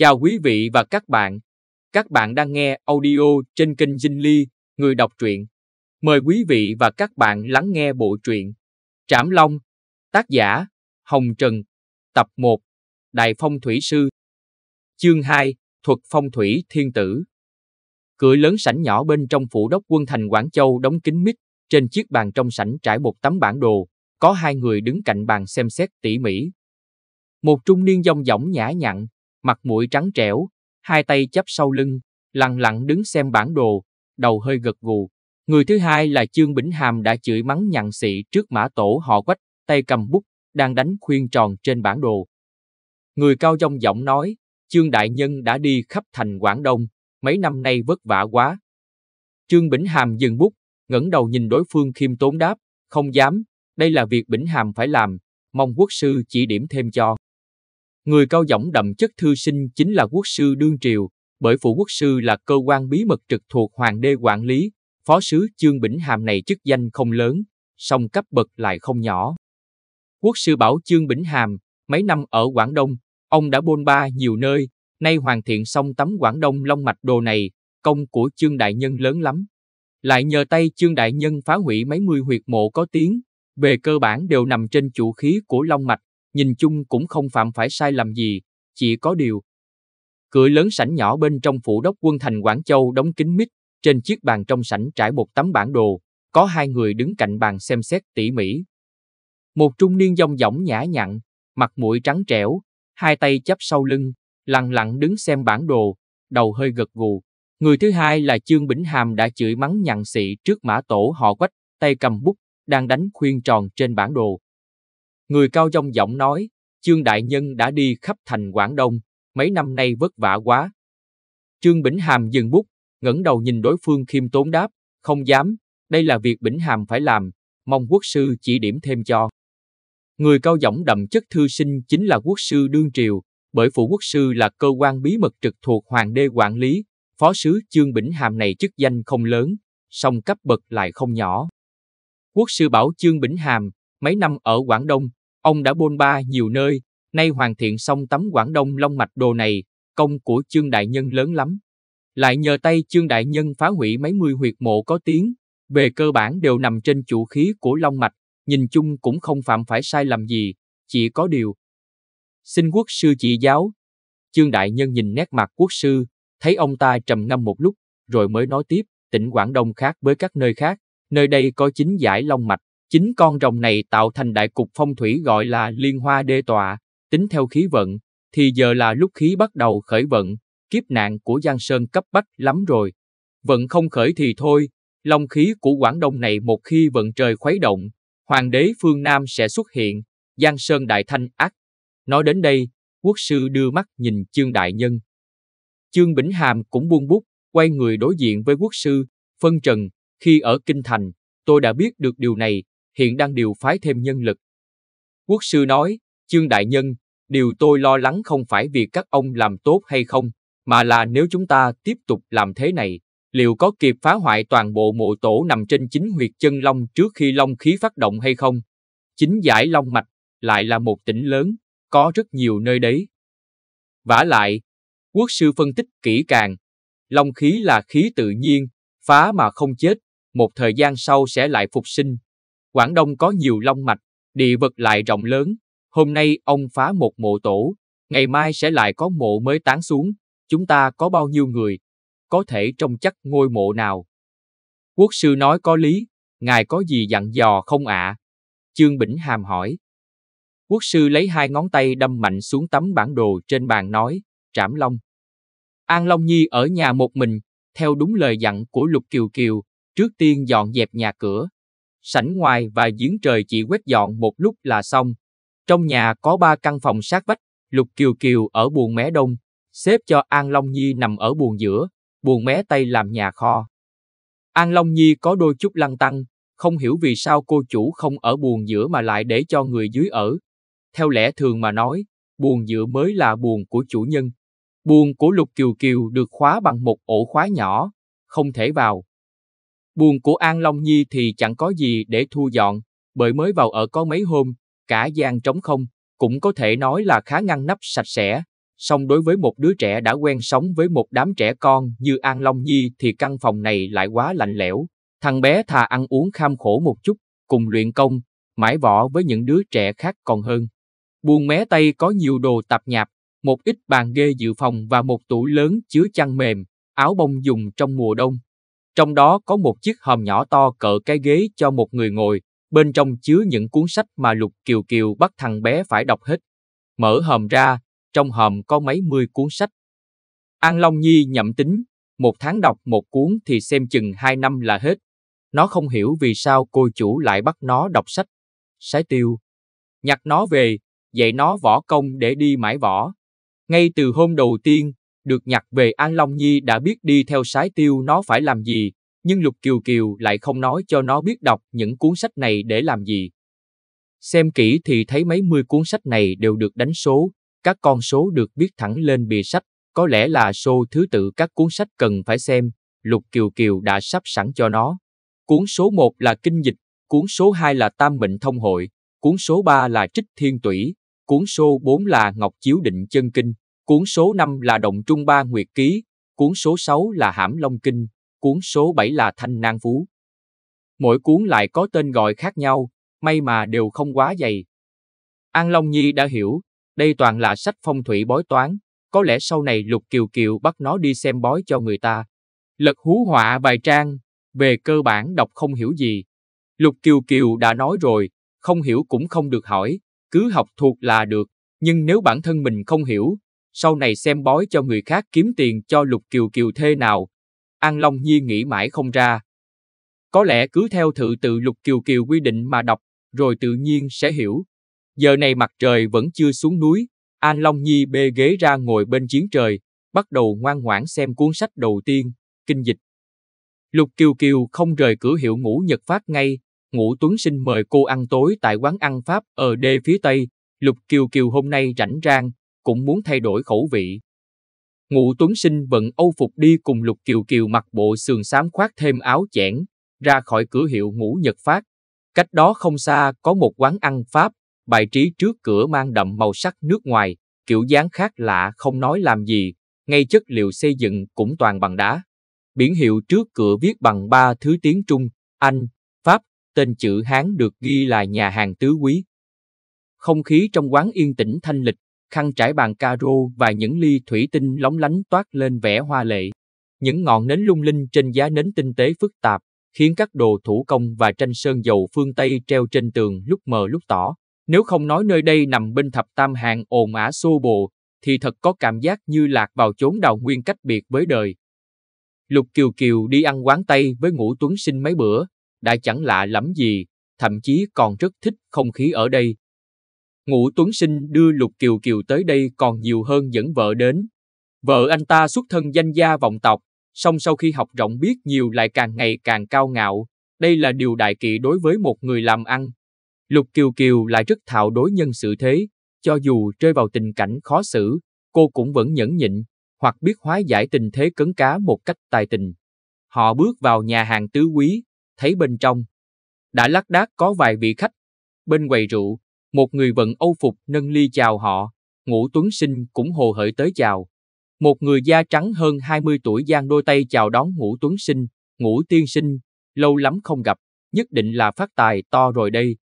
Chào quý vị và các bạn. Các bạn đang nghe audio trên kênh Dinh Ly, người đọc truyện. Mời quý vị và các bạn lắng nghe bộ truyện Trảm Long, tác giả Hồng Trần, tập 1, Đại Phong Thủy Sư. Chương 2, Thuật Phong Thủy Thiên Tử. Cửa lớn sảnh nhỏ bên trong phủ đốc quân thành Quảng Châu đóng kín mít, trên chiếc bàn trong sảnh trải một tấm bản đồ, có hai người đứng cạnh bàn xem xét tỉ mỉ. Một trung niên dong dỏng nhã nhặn, mặt mũi trắng trẻo, hai tay chắp sau lưng, lặng lặng đứng xem bản đồ, đầu hơi gật gù. Người thứ hai là Trương Bỉnh Hàm đã chửi mắng nhặn xị trước mã tổ họ quách, tay cầm bút, đang đánh khuyên tròn trên bản đồ. Người cao dông giọng nói, Trương Đại Nhân đã đi khắp thành Quảng Đông, mấy năm nay vất vả quá. Trương Bỉnh Hàm dừng bút, ngẩng đầu nhìn đối phương khiêm tốn đáp, không dám, đây là việc Bỉnh Hàm phải làm, mong quốc sư chỉ điểm thêm cho. Người cao giọng đậm chất thư sinh chính là quốc sư đương triều, bởi phủ quốc sư là cơ quan bí mật trực thuộc hoàng đế quản lý, phó sứ trương Bỉnh Hàm này chức danh không lớn, song cấp bậc lại không nhỏ. Quốc sư bảo trương Bỉnh Hàm, mấy năm ở Quảng Đông, ông đã bôn ba nhiều nơi, nay hoàn thiện xong tấm Quảng Đông long mạch đồ này, công của trương Đại Nhân lớn lắm. Lại nhờ tay trương Đại Nhân phá hủy mấy mươi huyệt mộ có tiếng, về cơ bản đều nằm trên chủ khí của long mạch, nhìn chung cũng không phạm phải sai lầm gì, chỉ có điều. Cửa lớn sảnh nhỏ bên trong phủ đốc quân thành Quảng Châu đóng kín mít, trên chiếc bàn trong sảnh trải một tấm bản đồ, có hai người đứng cạnh bàn xem xét tỉ mỉ. Một trung niên dong dỏng nhã nhặn, mặt mũi trắng trẻo, hai tay chắp sau lưng, lặng lặng đứng xem bản đồ, đầu hơi gật gù. Người thứ hai là Trương Bỉnh Hàm đã chửi mắng nhặn xị trước mã tổ họ quách, tay cầm bút, đang đánh khuyên tròn trên bản đồ. Người cao trong giọng nói, Trương Đại Nhân đã đi khắp thành Quảng Đông, mấy năm nay vất vả quá. Trương Bỉnh Hàm dừng bút, ngẩng đầu nhìn đối phương khiêm tốn đáp, không dám, đây là việc Bỉnh Hàm phải làm, mong quốc sư chỉ điểm thêm cho. Người cao giọng đậm chất thư sinh chính là quốc sư đương triều, bởi phủ quốc sư là cơ quan bí mật trực thuộc hoàng đế quản lý, phó sứ Trương Bỉnh Hàm này chức danh không lớn, song cấp bậc lại không nhỏ. Quốc sư bảo Trương Bỉnh Hàm, mấy năm ở Quảng Đông, Ông đã bôn ba nhiều nơi, nay hoàn thiện xong tấm Quảng Đông Long Mạch Đồ này, công của Trương Đại Nhân lớn lắm. Lại nhờ tay Trương Đại Nhân phá hủy mấy mươi huyệt mộ có tiếng, về cơ bản đều nằm trên chủ khí của Long Mạch, nhìn chung cũng không phạm phải sai lầm gì, chỉ có điều. Xin quốc sư chỉ giáo. Trương Đại Nhân nhìn nét mặt quốc sư, thấy ông ta trầm ngâm một lúc, rồi mới nói tiếp, tỉnh Quảng Đông khác với các nơi khác, nơi đây có chính giải Long Mạch, Chính con rồng này tạo thành đại cục phong thủy gọi là liên hoa đê tọa, tính theo khí vận, thì giờ là lúc khí bắt đầu khởi vận, kiếp nạn của Giang Sơn cấp bách lắm rồi. Vận không khởi thì thôi, long khí của Quảng Đông này một khi vận trời khuấy động, hoàng đế phương Nam sẽ xuất hiện, Giang Sơn đại thanh ác. Nói đến đây, quốc sư đưa mắt nhìn Chương Đại Nhân. Chương Bỉnh Hàm cũng buông bút, quay người đối diện với quốc sư, phân trần, khi ở Kinh Thành, tôi đã biết được điều này, hiện đang điều phái thêm nhân lực. Quốc sư nói, Chương Đại Nhân, điều tôi lo lắng không phải việc các ông làm tốt hay không, mà là nếu chúng ta tiếp tục làm thế này, liệu có kịp phá hoại toàn bộ mộ tổ nằm trên chính huyệt chân long trước khi long khí phát động hay không? Chính giải long mạch lại là một tỉnh lớn, có rất nhiều nơi đấy. Vả lại, quốc sư phân tích kỹ càng, long khí là khí tự nhiên, phá mà không chết, một thời gian sau sẽ lại phục sinh, Quảng Đông có nhiều long mạch, địa vực lại rộng lớn. Hôm nay ông phá một mộ tổ, ngày mai sẽ lại có mộ mới tán xuống. Chúng ta có bao nhiêu người? Có thể trông chắc ngôi mộ nào? Quốc sư nói có lý, ngài có gì dặn dò không ạ? À? Chương Bỉnh Hàm hỏi. Quốc sư lấy hai ngón tay đâm mạnh xuống tấm bản đồ trên bàn nói, trảm long. An Long Nhi ở nhà một mình, theo đúng lời dặn của Lục Kiều Kiều, trước tiên dọn dẹp nhà cửa, sảnh ngoài và giếng trời chỉ quét dọn một lúc là xong. Trong nhà có ba căn phòng sát vách, Lục Kiều Kiều ở buồng mé đông, xếp cho An Long Nhi nằm ở buồng giữa, buồng mé tây làm nhà kho. An Long Nhi có đôi chút lăng tăng, không hiểu vì sao cô chủ không ở buồng giữa mà lại để cho người dưới ở. Theo lẽ thường mà nói, buồng giữa mới là buồng của chủ nhân. Buồng của Lục Kiều Kiều được khóa bằng một ổ khóa nhỏ, không thể vào. Buồn của An Long Nhi thì chẳng có gì để thu dọn, bởi mới vào ở có mấy hôm, cả gian trống không, cũng có thể nói là khá ngăn nắp sạch sẽ. Song đối với một đứa trẻ đã quen sống với một đám trẻ con như An Long Nhi thì căn phòng này lại quá lạnh lẽo. Thằng bé thà ăn uống kham khổ một chút, cùng luyện công, mãi võ với những đứa trẻ khác còn hơn. Buồn mé tây có nhiều đồ tạp nhạp, một ít bàn ghê dự phòng và một tủ lớn chứa chăn mềm, áo bông dùng trong mùa đông trong đó có một chiếc hòm nhỏ to cỡ cái ghế cho một người ngồi, bên trong chứa những cuốn sách mà Lục Kiều Kiều bắt thằng bé phải đọc hết. Mở hòm ra, trong hòm có mấy mươi cuốn sách. An Long Nhi nhậm tính, một tháng đọc một cuốn thì xem chừng hai năm là hết. Nó không hiểu vì sao cô chủ lại bắt nó đọc sách. Sái tiêu. Nhặt nó về, dạy nó võ công để đi mãi võ. Ngay từ hôm đầu tiên, được nhặt về An Long Nhi đã biết đi theo sái tiêu nó phải làm gì, nhưng Lục Kiều Kiều lại không nói cho nó biết đọc những cuốn sách này để làm gì. Xem kỹ thì thấy mấy mươi cuốn sách này đều được đánh số, các con số được viết thẳng lên bìa sách, có lẽ là số thứ tự các cuốn sách cần phải xem, Lục Kiều Kiều đã sắp sẵn cho nó. Cuốn số 1 là Kinh Dịch, cuốn số 2 là Tam Mệnh Thông Hội, cuốn số 3 là Trích Thiên Tủy, cuốn số 4 là Ngọc Chiếu Định Chân Kinh, Cuốn số 5 là Đồng Trung Ba Nguyệt Ký, cuốn số 6 là Hãm Long Kinh, cuốn số 7 là Thanh Nang Phú. Mỗi cuốn lại có tên gọi khác nhau, may mà đều không quá dày. An Long Nhi đã hiểu, đây toàn là sách phong thủy bói toán, có lẽ sau này Lục Kiều Kiều bắt nó đi xem bói cho người ta. Lật hú họa bài trang, về cơ bản đọc không hiểu gì. Lục Kiều Kiều đã nói rồi, không hiểu cũng không được hỏi, cứ học thuộc là được, nhưng nếu bản thân mình không hiểu, sau này xem bói cho người khác kiếm tiền cho lục kiều kiều thê nào. An Long Nhi nghĩ mãi không ra. Có lẽ cứ theo thự tự lục kiều kiều quy định mà đọc, rồi tự nhiên sẽ hiểu. Giờ này mặt trời vẫn chưa xuống núi, An Long Nhi bê ghế ra ngồi bên chiến trời, bắt đầu ngoan ngoãn xem cuốn sách đầu tiên, kinh dịch. Lục Kiều Kiều không rời cửa hiệu ngũ Nhật Phát ngay, ngũ Tuấn Sinh mời cô ăn tối tại quán ăn Pháp ở đê phía Tây. Lục Kiều Kiều hôm nay rảnh rang, cũng muốn thay đổi khẩu vị. Ngụ Tuấn Sinh bận âu phục đi cùng Lục Kiều Kiều mặc bộ sườn xám khoác thêm áo chẽn, ra khỏi cửa hiệu ngũ Nhật Phát. Cách đó không xa có một quán ăn Pháp, bài trí trước cửa mang đậm màu sắc nước ngoài, kiểu dáng khác lạ không nói làm gì, ngay chất liệu xây dựng cũng toàn bằng đá. Biển hiệu trước cửa viết bằng ba thứ tiếng Trung, Anh, Pháp, tên chữ Hán được ghi là nhà hàng tứ quý. Không khí trong quán yên tĩnh thanh lịch, khăn trải bàn caro và những ly thủy tinh lóng lánh toát lên vẻ hoa lệ. Những ngọn nến lung linh trên giá nến tinh tế phức tạp, khiến các đồ thủ công và tranh sơn dầu phương Tây treo trên tường lúc mờ lúc tỏ. Nếu không nói nơi đây nằm bên thập tam hàng ồn ả xô bồ, thì thật có cảm giác như lạc vào chốn đào nguyên cách biệt với đời. Lục Kiều Kiều đi ăn quán Tây với Ngũ Tuấn Sinh mấy bữa, đã chẳng lạ lắm gì, thậm chí còn rất thích không khí ở đây, Ngũ Tuấn Sinh đưa Lục Kiều Kiều tới đây còn nhiều hơn dẫn vợ đến. Vợ anh ta xuất thân danh gia vọng tộc, song sau khi học rộng biết nhiều lại càng ngày càng cao ngạo. Đây là điều đại kỵ đối với một người làm ăn. Lục Kiều Kiều lại rất thạo đối nhân xử thế, cho dù rơi vào tình cảnh khó xử, cô cũng vẫn nhẫn nhịn, hoặc biết hóa giải tình thế cấn cá một cách tài tình. Họ bước vào nhà hàng tứ quý, thấy bên trong. Đã lác đác có vài vị khách. Bên quầy rượu, một người vận âu phục nâng ly chào họ, Ngũ Tuấn Sinh cũng hồ hởi tới chào. Một người da trắng hơn 20 tuổi giang đôi tay chào đón Ngũ Tuấn Sinh, Ngũ Tiên Sinh, lâu lắm không gặp, nhất định là phát tài to rồi đây.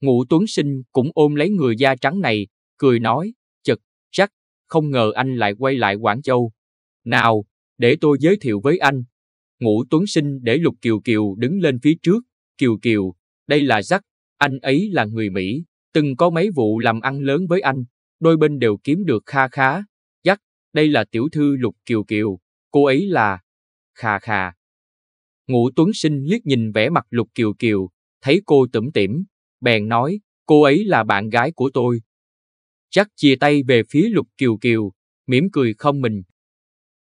Ngũ Tuấn Sinh cũng ôm lấy người da trắng này, cười nói, chật, chắc, không ngờ anh lại quay lại Quảng Châu. Nào, để tôi giới thiệu với anh. Ngũ Tuấn Sinh để Lục Kiều Kiều đứng lên phía trước, Kiều Kiều, đây là Jack, anh ấy là người Mỹ, Từng có mấy vụ làm ăn lớn với anh, đôi bên đều kiếm được kha khá. Dắt, đây là tiểu thư Lục Kiều Kiều, cô ấy là... Khà khà. Ngũ Tuấn Sinh liếc nhìn vẻ mặt Lục Kiều Kiều, thấy cô tủm tỉm, bèn nói, cô ấy là bạn gái của tôi. Jack chia tay về phía Lục Kiều Kiều, mỉm cười không mình.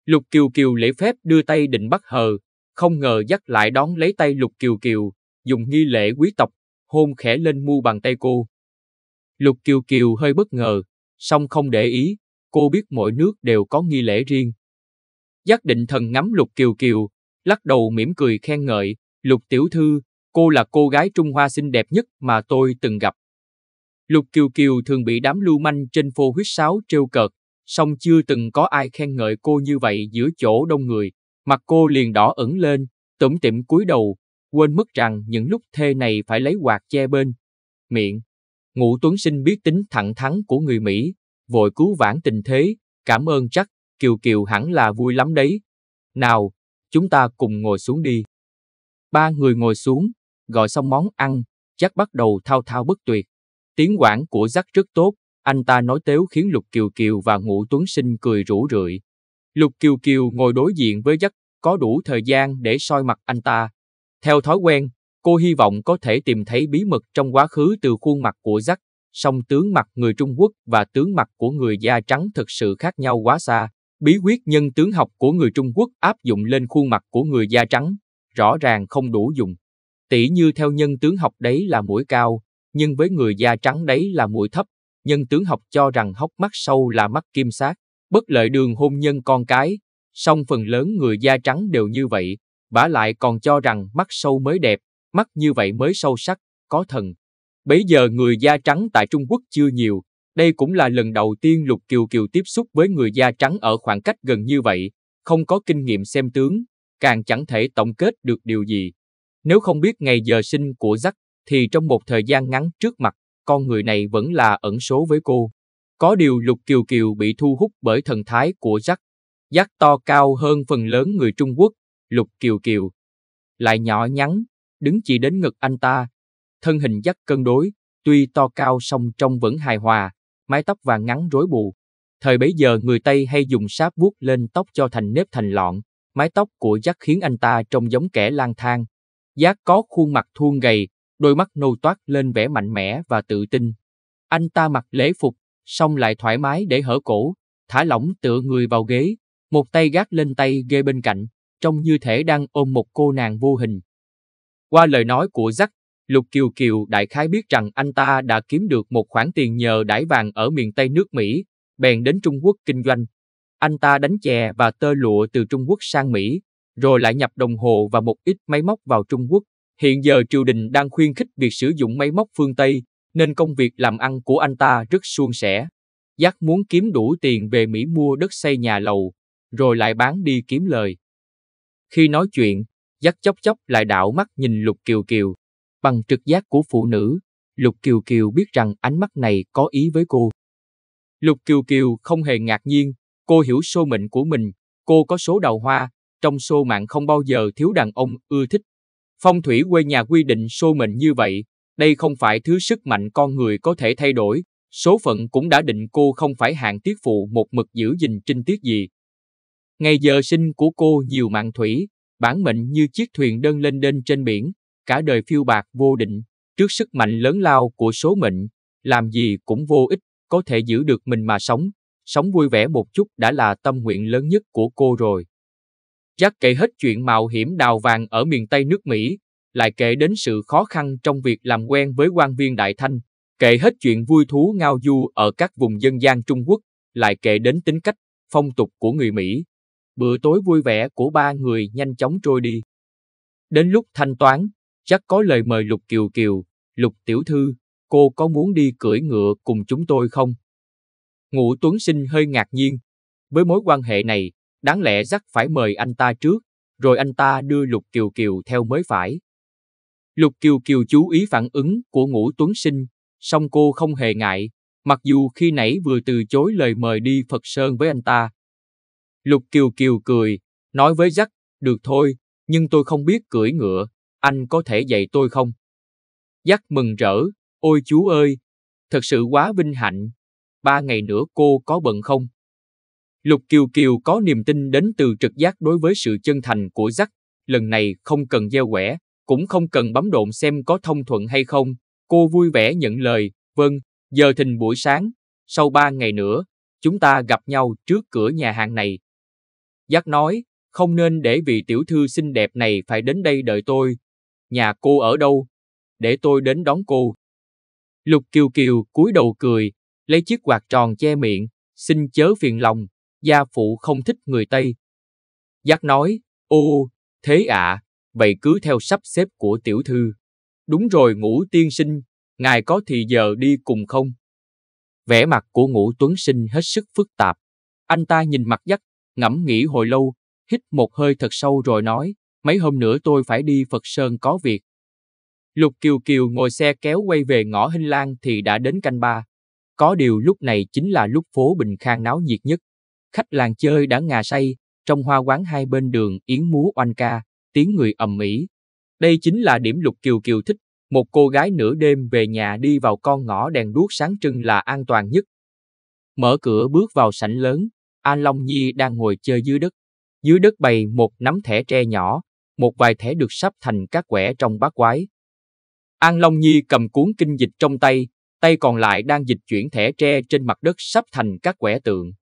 Lục Kiều Kiều lễ phép đưa tay định bắt hờ, không ngờ Jack lại đón lấy tay Lục Kiều Kiều, dùng nghi lễ quý tộc, hôn khẽ lên mu bàn tay cô. Lục Kiều Kiều hơi bất ngờ, song không để ý, cô biết mỗi nước đều có nghi lễ riêng. Giác định thần ngắm Lục Kiều Kiều, lắc đầu mỉm cười khen ngợi, Lục Tiểu Thư, cô là cô gái Trung Hoa xinh đẹp nhất mà tôi từng gặp. Lục Kiều Kiều thường bị đám lưu manh trên phố huyết sáo trêu cợt, song chưa từng có ai khen ngợi cô như vậy giữa chỗ đông người. Mặt cô liền đỏ ẩn lên, tủm tỉm cúi đầu, quên mất rằng những lúc thê này phải lấy quạt che bên. Miệng, Ngũ Tuấn Sinh biết tính thẳng thắn của người Mỹ, vội cứu vãn tình thế, cảm ơn chắc, Kiều Kiều hẳn là vui lắm đấy. Nào, chúng ta cùng ngồi xuống đi. Ba người ngồi xuống, gọi xong món ăn, chắc bắt đầu thao thao bất tuyệt. Tiếng quảng của Jack rất tốt, anh ta nói tếu khiến Lục Kiều Kiều và Ngũ Tuấn Sinh cười rủ rượi. Lục Kiều Kiều ngồi đối diện với Jack, có đủ thời gian để soi mặt anh ta. Theo thói quen, Cô hy vọng có thể tìm thấy bí mật trong quá khứ từ khuôn mặt của Jack, song tướng mặt người Trung Quốc và tướng mặt của người da trắng thực sự khác nhau quá xa. Bí quyết nhân tướng học của người Trung Quốc áp dụng lên khuôn mặt của người da trắng, rõ ràng không đủ dùng. Tỷ như theo nhân tướng học đấy là mũi cao, nhưng với người da trắng đấy là mũi thấp. Nhân tướng học cho rằng hốc mắt sâu là mắt kim sát, bất lợi đường hôn nhân con cái, song phần lớn người da trắng đều như vậy, vả lại còn cho rằng mắt sâu mới đẹp, mắt như vậy mới sâu sắc, có thần. Bấy giờ người da trắng tại Trung Quốc chưa nhiều, đây cũng là lần đầu tiên Lục Kiều Kiều tiếp xúc với người da trắng ở khoảng cách gần như vậy, không có kinh nghiệm xem tướng, càng chẳng thể tổng kết được điều gì. Nếu không biết ngày giờ sinh của Zack, thì trong một thời gian ngắn trước mặt, con người này vẫn là ẩn số với cô. Có điều Lục Kiều Kiều bị thu hút bởi thần thái của Zack, Zack to cao hơn phần lớn người Trung Quốc, Lục Kiều Kiều. Lại nhỏ nhắn, đứng chỉ đến ngực anh ta. Thân hình dắt cân đối, tuy to cao song trông vẫn hài hòa, mái tóc vàng ngắn rối bù. Thời bấy giờ người Tây hay dùng sáp vuốt lên tóc cho thành nếp thành lọn, mái tóc của Jack khiến anh ta trông giống kẻ lang thang. giác có khuôn mặt thuôn gầy, đôi mắt nâu toát lên vẻ mạnh mẽ và tự tin. Anh ta mặc lễ phục, song lại thoải mái để hở cổ, thả lỏng tựa người vào ghế, một tay gác lên tay ghê bên cạnh, trông như thể đang ôm một cô nàng vô hình. Qua lời nói của Jack, Lục Kiều Kiều đại khái biết rằng anh ta đã kiếm được một khoản tiền nhờ đải vàng ở miền Tây nước Mỹ, bèn đến Trung Quốc kinh doanh. Anh ta đánh chè và tơ lụa từ Trung Quốc sang Mỹ, rồi lại nhập đồng hồ và một ít máy móc vào Trung Quốc. Hiện giờ triều đình đang khuyên khích việc sử dụng máy móc phương Tây, nên công việc làm ăn của anh ta rất suôn sẻ. Giác muốn kiếm đủ tiền về Mỹ mua đất xây nhà lầu, rồi lại bán đi kiếm lời. Khi nói chuyện, dắt chốc chốc lại đảo mắt nhìn Lục Kiều Kiều. Bằng trực giác của phụ nữ, Lục Kiều Kiều biết rằng ánh mắt này có ý với cô. Lục Kiều Kiều không hề ngạc nhiên, cô hiểu số mệnh của mình, cô có số đào hoa, trong số mạng không bao giờ thiếu đàn ông ưa thích. Phong thủy quê nhà quy định số mệnh như vậy, đây không phải thứ sức mạnh con người có thể thay đổi, số phận cũng đã định cô không phải hạng tiết phụ một mực giữ gìn trinh tiết gì. Ngày giờ sinh của cô nhiều mạng thủy, bản mệnh như chiếc thuyền đơn lên đên trên biển, cả đời phiêu bạc vô định, trước sức mạnh lớn lao của số mệnh, làm gì cũng vô ích, có thể giữ được mình mà sống, sống vui vẻ một chút đã là tâm nguyện lớn nhất của cô rồi. Jack kể hết chuyện mạo hiểm đào vàng ở miền Tây nước Mỹ, lại kể đến sự khó khăn trong việc làm quen với quan viên Đại Thanh, kể hết chuyện vui thú ngao du ở các vùng dân gian Trung Quốc, lại kể đến tính cách, phong tục của người Mỹ, Bữa tối vui vẻ của ba người nhanh chóng trôi đi. Đến lúc thanh toán, chắc có lời mời Lục Kiều Kiều, Lục Tiểu Thư, cô có muốn đi cưỡi ngựa cùng chúng tôi không? Ngũ Tuấn Sinh hơi ngạc nhiên. Với mối quan hệ này, đáng lẽ dắt phải mời anh ta trước, rồi anh ta đưa Lục Kiều Kiều theo mới phải. Lục Kiều Kiều chú ý phản ứng của Ngũ Tuấn Sinh, song cô không hề ngại, mặc dù khi nãy vừa từ chối lời mời đi Phật Sơn với anh ta, Lục Kiều Kiều cười, nói với Jack, được thôi, nhưng tôi không biết cưỡi ngựa, anh có thể dạy tôi không? Jack mừng rỡ, ôi chú ơi, thật sự quá vinh hạnh. Ba ngày nữa cô có bận không? Lục Kiều Kiều có niềm tin đến từ trực giác đối với sự chân thành của Jack, lần này không cần gieo quẻ, cũng không cần bấm độn xem có thông thuận hay không. Cô vui vẻ nhận lời, vâng, giờ thình buổi sáng, sau ba ngày nữa, chúng ta gặp nhau trước cửa nhà hàng này, Giác nói, không nên để vị tiểu thư xinh đẹp này phải đến đây đợi tôi. Nhà cô ở đâu? Để tôi đến đón cô. Lục Kiều Kiều cúi đầu cười, lấy chiếc quạt tròn che miệng, xin chớ phiền lòng, gia phụ không thích người Tây. Giác nói, ô, thế ạ, à, vậy cứ theo sắp xếp của tiểu thư. Đúng rồi ngũ tiên sinh, ngài có thì giờ đi cùng không? Vẻ mặt của ngũ tuấn sinh hết sức phức tạp. Anh ta nhìn mặt giác ngẫm nghĩ hồi lâu, hít một hơi thật sâu rồi nói, mấy hôm nữa tôi phải đi Phật Sơn có việc. Lục Kiều Kiều ngồi xe kéo quay về ngõ Hinh Lan thì đã đến canh ba. Có điều lúc này chính là lúc phố Bình Khang náo nhiệt nhất. Khách làng chơi đã ngà say, trong hoa quán hai bên đường yến múa oanh ca, tiếng người ầm ĩ. Đây chính là điểm Lục Kiều Kiều thích, một cô gái nửa đêm về nhà đi vào con ngõ đèn đuốc sáng trưng là an toàn nhất. Mở cửa bước vào sảnh lớn, A Long Nhi đang ngồi chơi dưới đất. Dưới đất bày một nắm thẻ tre nhỏ, một vài thẻ được sắp thành các quẻ trong bát quái. An Long Nhi cầm cuốn kinh dịch trong tay, tay còn lại đang dịch chuyển thẻ tre trên mặt đất sắp thành các quẻ tượng.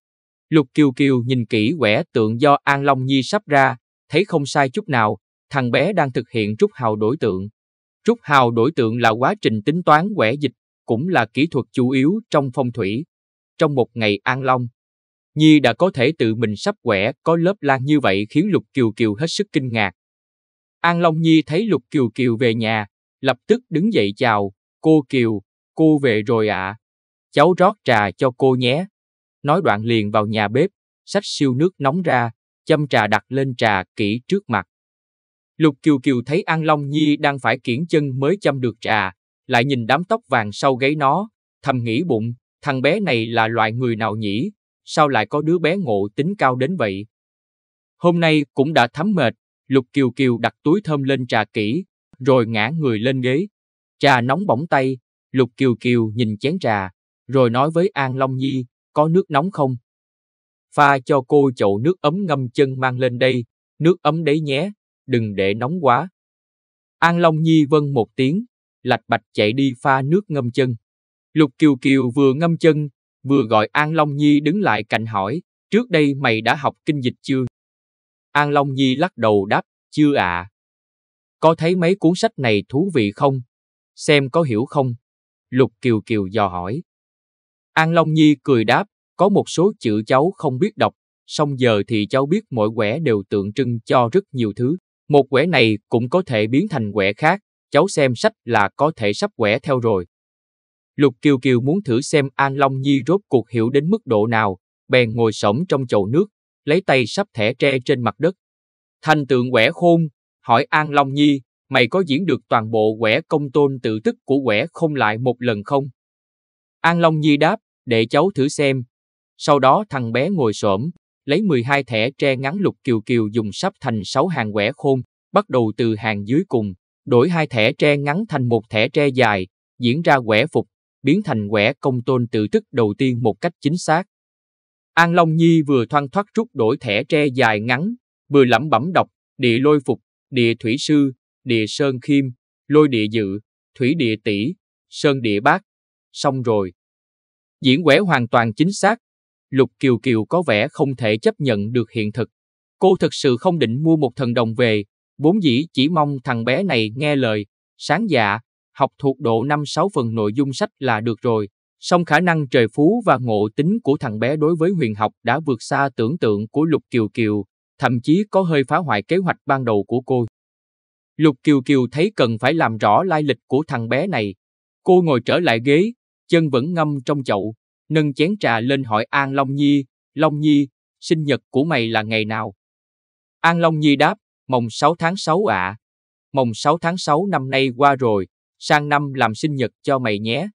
Lục Kiều Kiều nhìn kỹ quẻ tượng do An Long Nhi sắp ra, thấy không sai chút nào, thằng bé đang thực hiện trúc hào đổi tượng. Trúc hào đổi tượng là quá trình tính toán quẻ dịch, cũng là kỹ thuật chủ yếu trong phong thủy. Trong một ngày An Long, Nhi đã có thể tự mình sắp quẻ có lớp lan như vậy khiến Lục Kiều Kiều hết sức kinh ngạc. An Long Nhi thấy Lục Kiều Kiều về nhà, lập tức đứng dậy chào, cô Kiều, cô về rồi ạ. À. Cháu rót trà cho cô nhé. Nói đoạn liền vào nhà bếp, sách siêu nước nóng ra, châm trà đặt lên trà kỹ trước mặt. Lục Kiều Kiều thấy An Long Nhi đang phải kiển chân mới châm được trà, lại nhìn đám tóc vàng sau gáy nó, thầm nghĩ bụng, thằng bé này là loại người nào nhỉ, sao lại có đứa bé ngộ tính cao đến vậy? Hôm nay cũng đã thấm mệt, Lục Kiều Kiều đặt túi thơm lên trà kỹ, rồi ngã người lên ghế. Trà nóng bỏng tay, Lục Kiều Kiều nhìn chén trà, rồi nói với An Long Nhi, có nước nóng không? Pha cho cô chậu nước ấm ngâm chân mang lên đây, nước ấm đấy nhé, đừng để nóng quá. An Long Nhi vâng một tiếng, lạch bạch chạy đi pha nước ngâm chân. Lục Kiều Kiều vừa ngâm chân vừa gọi An Long Nhi đứng lại cạnh hỏi, trước đây mày đã học kinh dịch chưa? An Long Nhi lắc đầu đáp, chưa ạ. À. Có thấy mấy cuốn sách này thú vị không? Xem có hiểu không? Lục Kiều Kiều dò hỏi. An Long Nhi cười đáp, có một số chữ cháu không biết đọc, song giờ thì cháu biết mỗi quẻ đều tượng trưng cho rất nhiều thứ. Một quẻ này cũng có thể biến thành quẻ khác, cháu xem sách là có thể sắp quẻ theo rồi. Lục Kiều Kiều muốn thử xem An Long Nhi rốt cuộc hiểu đến mức độ nào, bèn ngồi sổng trong chậu nước, lấy tay sắp thẻ tre trên mặt đất. Thành tượng quẻ khôn, hỏi An Long Nhi, mày có diễn được toàn bộ quẻ công tôn tự tức của quẻ không lại một lần không? An Long Nhi đáp, để cháu thử xem. Sau đó thằng bé ngồi xổm, lấy 12 thẻ tre ngắn lục kiều kiều dùng sắp thành 6 hàng quẻ khôn, bắt đầu từ hàng dưới cùng, đổi hai thẻ tre ngắn thành một thẻ tre dài, diễn ra quẻ phục biến thành quẻ công tôn tự tức đầu tiên một cách chính xác. An Long Nhi vừa thoang thoát rút đổi thẻ tre dài ngắn, vừa lẩm bẩm đọc, địa lôi phục, địa thủy sư, địa sơn khiêm, lôi địa dự, thủy địa tỷ, sơn địa bát. Xong rồi. Diễn quẻ hoàn toàn chính xác. Lục Kiều Kiều có vẻ không thể chấp nhận được hiện thực. Cô thực sự không định mua một thần đồng về, vốn dĩ chỉ mong thằng bé này nghe lời, sáng dạ, học thuộc độ 5-6 phần nội dung sách là được rồi. Song khả năng trời phú và ngộ tính của thằng bé đối với huyền học đã vượt xa tưởng tượng của Lục Kiều Kiều, thậm chí có hơi phá hoại kế hoạch ban đầu của cô. Lục Kiều Kiều thấy cần phải làm rõ lai lịch của thằng bé này. Cô ngồi trở lại ghế, chân vẫn ngâm trong chậu, nâng chén trà lên hỏi An Long Nhi, Long Nhi, sinh nhật của mày là ngày nào? An Long Nhi đáp, mồng 6 tháng 6 ạ. À. Mồng 6 tháng 6 năm nay qua rồi, sang năm làm sinh nhật cho mày nhé.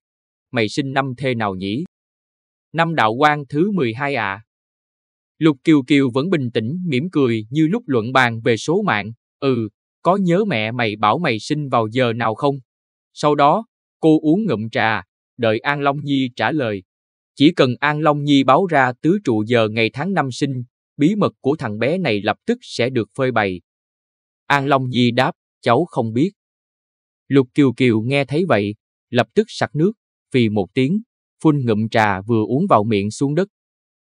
Mày sinh năm thê nào nhỉ? Năm đạo quan thứ 12 ạ. À. Lục Kiều Kiều vẫn bình tĩnh, mỉm cười như lúc luận bàn về số mạng. Ừ, có nhớ mẹ mày bảo mày sinh vào giờ nào không? Sau đó, cô uống ngụm trà, đợi An Long Nhi trả lời. Chỉ cần An Long Nhi báo ra tứ trụ giờ ngày tháng năm sinh, bí mật của thằng bé này lập tức sẽ được phơi bày. An Long Nhi đáp, cháu không biết. Lục Kiều Kiều nghe thấy vậy, lập tức sặc nước, vì một tiếng, phun ngụm trà vừa uống vào miệng xuống đất.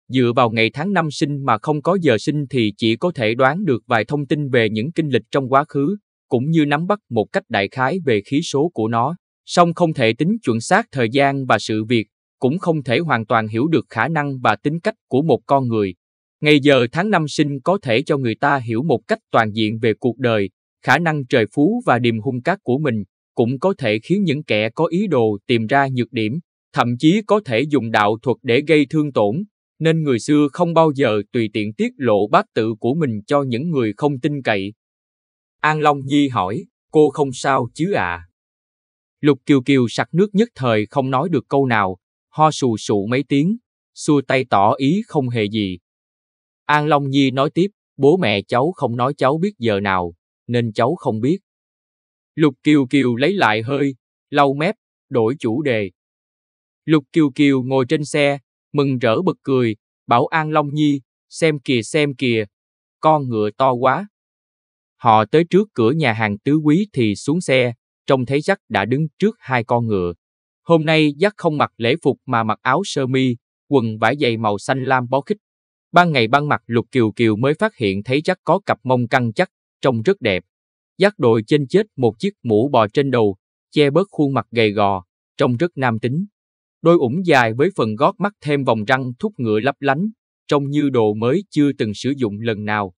Dựa vào ngày tháng năm sinh mà không có giờ sinh thì chỉ có thể đoán được vài thông tin về những kinh lịch trong quá khứ, cũng như nắm bắt một cách đại khái về khí số của nó, song không thể tính chuẩn xác thời gian và sự việc, cũng không thể hoàn toàn hiểu được khả năng và tính cách của một con người. Ngày giờ tháng năm sinh có thể cho người ta hiểu một cách toàn diện về cuộc đời, khả năng trời phú và điềm hung cát của mình, cũng có thể khiến những kẻ có ý đồ tìm ra nhược điểm, thậm chí có thể dùng đạo thuật để gây thương tổn, nên người xưa không bao giờ tùy tiện tiết lộ bát tự của mình cho những người không tin cậy. An Long Nhi hỏi, cô không sao chứ ạ? À? Lục Kiều Kiều sặc nước nhất thời không nói được câu nào, ho sù sụ mấy tiếng, xua tay tỏ ý không hề gì. An Long Nhi nói tiếp, bố mẹ cháu không nói cháu biết giờ nào, nên cháu không biết. Lục Kiều Kiều lấy lại hơi, lau mép, đổi chủ đề. Lục Kiều Kiều ngồi trên xe, mừng rỡ bật cười, bảo An Long Nhi, xem kìa xem kìa, con ngựa to quá. Họ tới trước cửa nhà hàng tứ quý thì xuống xe, trông thấy Jack đã đứng trước hai con ngựa. Hôm nay Jack không mặc lễ phục mà mặc áo sơ mi, quần vải dày màu xanh lam bó khít. Ban ngày ban mặt Lục Kiều Kiều mới phát hiện thấy Jack có cặp mông căng chắc, trông rất đẹp. Giác đội trên chết một chiếc mũ bò trên đầu, che bớt khuôn mặt gầy gò, trông rất nam tính. Đôi ủng dài với phần gót mắt thêm vòng răng thúc ngựa lấp lánh, trông như đồ mới chưa từng sử dụng lần nào.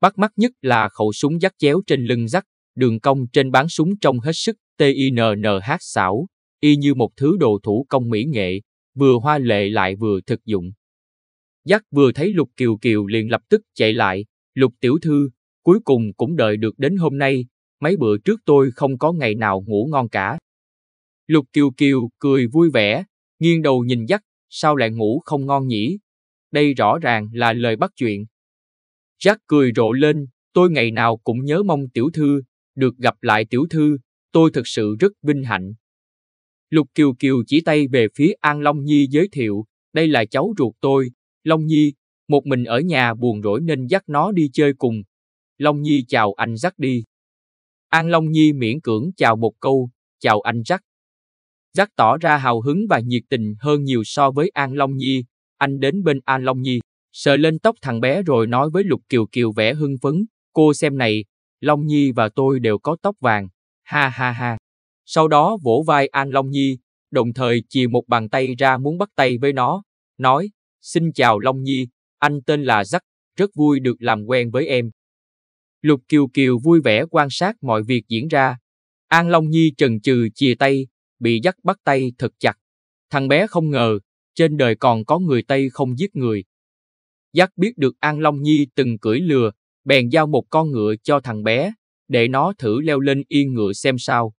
Bắt mắt nhất là khẩu súng dắt chéo trên lưng dắt, đường cong trên bán súng trông hết sức TINNH xảo, y như một thứ đồ thủ công mỹ nghệ, vừa hoa lệ lại vừa thực dụng. dắt vừa thấy Lục Kiều Kiều liền lập tức chạy lại, Lục Tiểu Thư, Cuối cùng cũng đợi được đến hôm nay, mấy bữa trước tôi không có ngày nào ngủ ngon cả. Lục Kiều Kiều cười vui vẻ, nghiêng đầu nhìn dắt, sao lại ngủ không ngon nhỉ? Đây rõ ràng là lời bắt chuyện. Jack cười rộ lên, tôi ngày nào cũng nhớ mong tiểu thư, được gặp lại tiểu thư, tôi thực sự rất vinh hạnh. Lục Kiều Kiều chỉ tay về phía An Long Nhi giới thiệu, đây là cháu ruột tôi, Long Nhi, một mình ở nhà buồn rỗi nên dắt nó đi chơi cùng, Long Nhi chào anh Jack đi. An Long Nhi miễn cưỡng chào một câu, chào anh Jack. Jack tỏ ra hào hứng và nhiệt tình hơn nhiều so với An Long Nhi. Anh đến bên An Long Nhi, sờ lên tóc thằng bé rồi nói với Lục Kiều Kiều vẻ hưng phấn. Cô xem này, Long Nhi và tôi đều có tóc vàng. Ha ha ha. Sau đó vỗ vai An Long Nhi, đồng thời chì một bàn tay ra muốn bắt tay với nó, nói, xin chào Long Nhi, anh tên là Jack, rất vui được làm quen với em. Lục Kiều Kiều vui vẻ quan sát mọi việc diễn ra. An Long Nhi trần trừ chìa tay, bị dắt bắt tay thật chặt. Thằng bé không ngờ, trên đời còn có người Tây không giết người. Dắt biết được An Long Nhi từng cưỡi lừa, bèn giao một con ngựa cho thằng bé, để nó thử leo lên yên ngựa xem sao.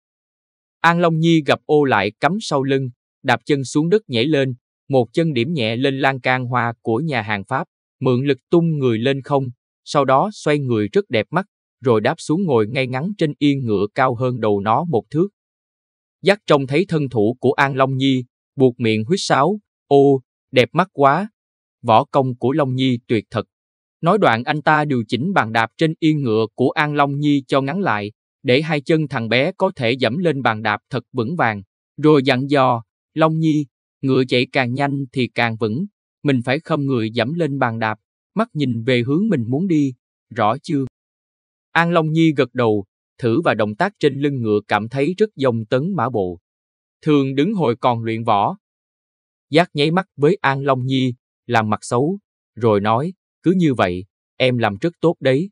An Long Nhi gặp ô lại cắm sau lưng, đạp chân xuống đất nhảy lên, một chân điểm nhẹ lên lan can hoa của nhà hàng Pháp, mượn lực tung người lên không, sau đó xoay người rất đẹp mắt, rồi đáp xuống ngồi ngay ngắn trên yên ngựa cao hơn đầu nó một thước. Giác trông thấy thân thủ của An Long Nhi, buộc miệng huyết sáo, ô, đẹp mắt quá. Võ công của Long Nhi tuyệt thật. Nói đoạn anh ta điều chỉnh bàn đạp trên yên ngựa của An Long Nhi cho ngắn lại, để hai chân thằng bé có thể dẫm lên bàn đạp thật vững vàng, rồi dặn dò, Long Nhi, ngựa chạy càng nhanh thì càng vững, mình phải không người dẫm lên bàn đạp mắt nhìn về hướng mình muốn đi, rõ chưa? An Long Nhi gật đầu, thử và động tác trên lưng ngựa cảm thấy rất dòng tấn mã bộ. Thường đứng hội còn luyện võ. Giác nháy mắt với An Long Nhi, làm mặt xấu, rồi nói, cứ như vậy, em làm rất tốt đấy.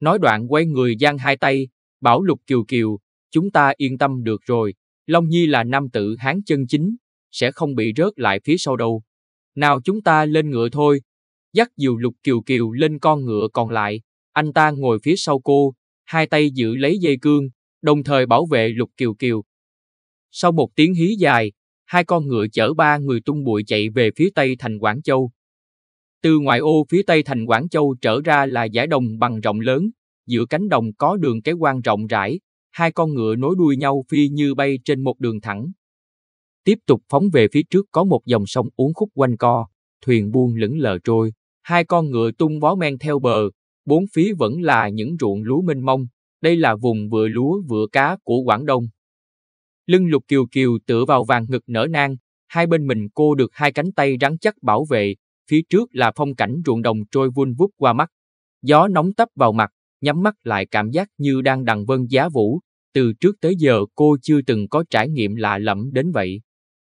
Nói đoạn quay người giang hai tay, bảo lục kiều kiều, chúng ta yên tâm được rồi, Long Nhi là nam tử hán chân chính, sẽ không bị rớt lại phía sau đâu. Nào chúng ta lên ngựa thôi, dắt dìu lục kiều kiều lên con ngựa còn lại. Anh ta ngồi phía sau cô, hai tay giữ lấy dây cương, đồng thời bảo vệ lục kiều kiều. Sau một tiếng hí dài, hai con ngựa chở ba người tung bụi chạy về phía tây thành Quảng Châu. Từ ngoại ô phía tây thành Quảng Châu trở ra là giải đồng bằng rộng lớn, giữa cánh đồng có đường cái quan rộng rãi, hai con ngựa nối đuôi nhau phi như bay trên một đường thẳng. Tiếp tục phóng về phía trước có một dòng sông uốn khúc quanh co, thuyền buông lững lờ trôi, Hai con ngựa tung vó men theo bờ, bốn phía vẫn là những ruộng lúa mênh mông. Đây là vùng vừa lúa vừa cá của Quảng Đông. Lưng lục kiều kiều tựa vào vàng ngực nở nang, hai bên mình cô được hai cánh tay rắn chắc bảo vệ, phía trước là phong cảnh ruộng đồng trôi vun vút qua mắt. Gió nóng tấp vào mặt, nhắm mắt lại cảm giác như đang đằng vân giá vũ, từ trước tới giờ cô chưa từng có trải nghiệm lạ lẫm đến vậy.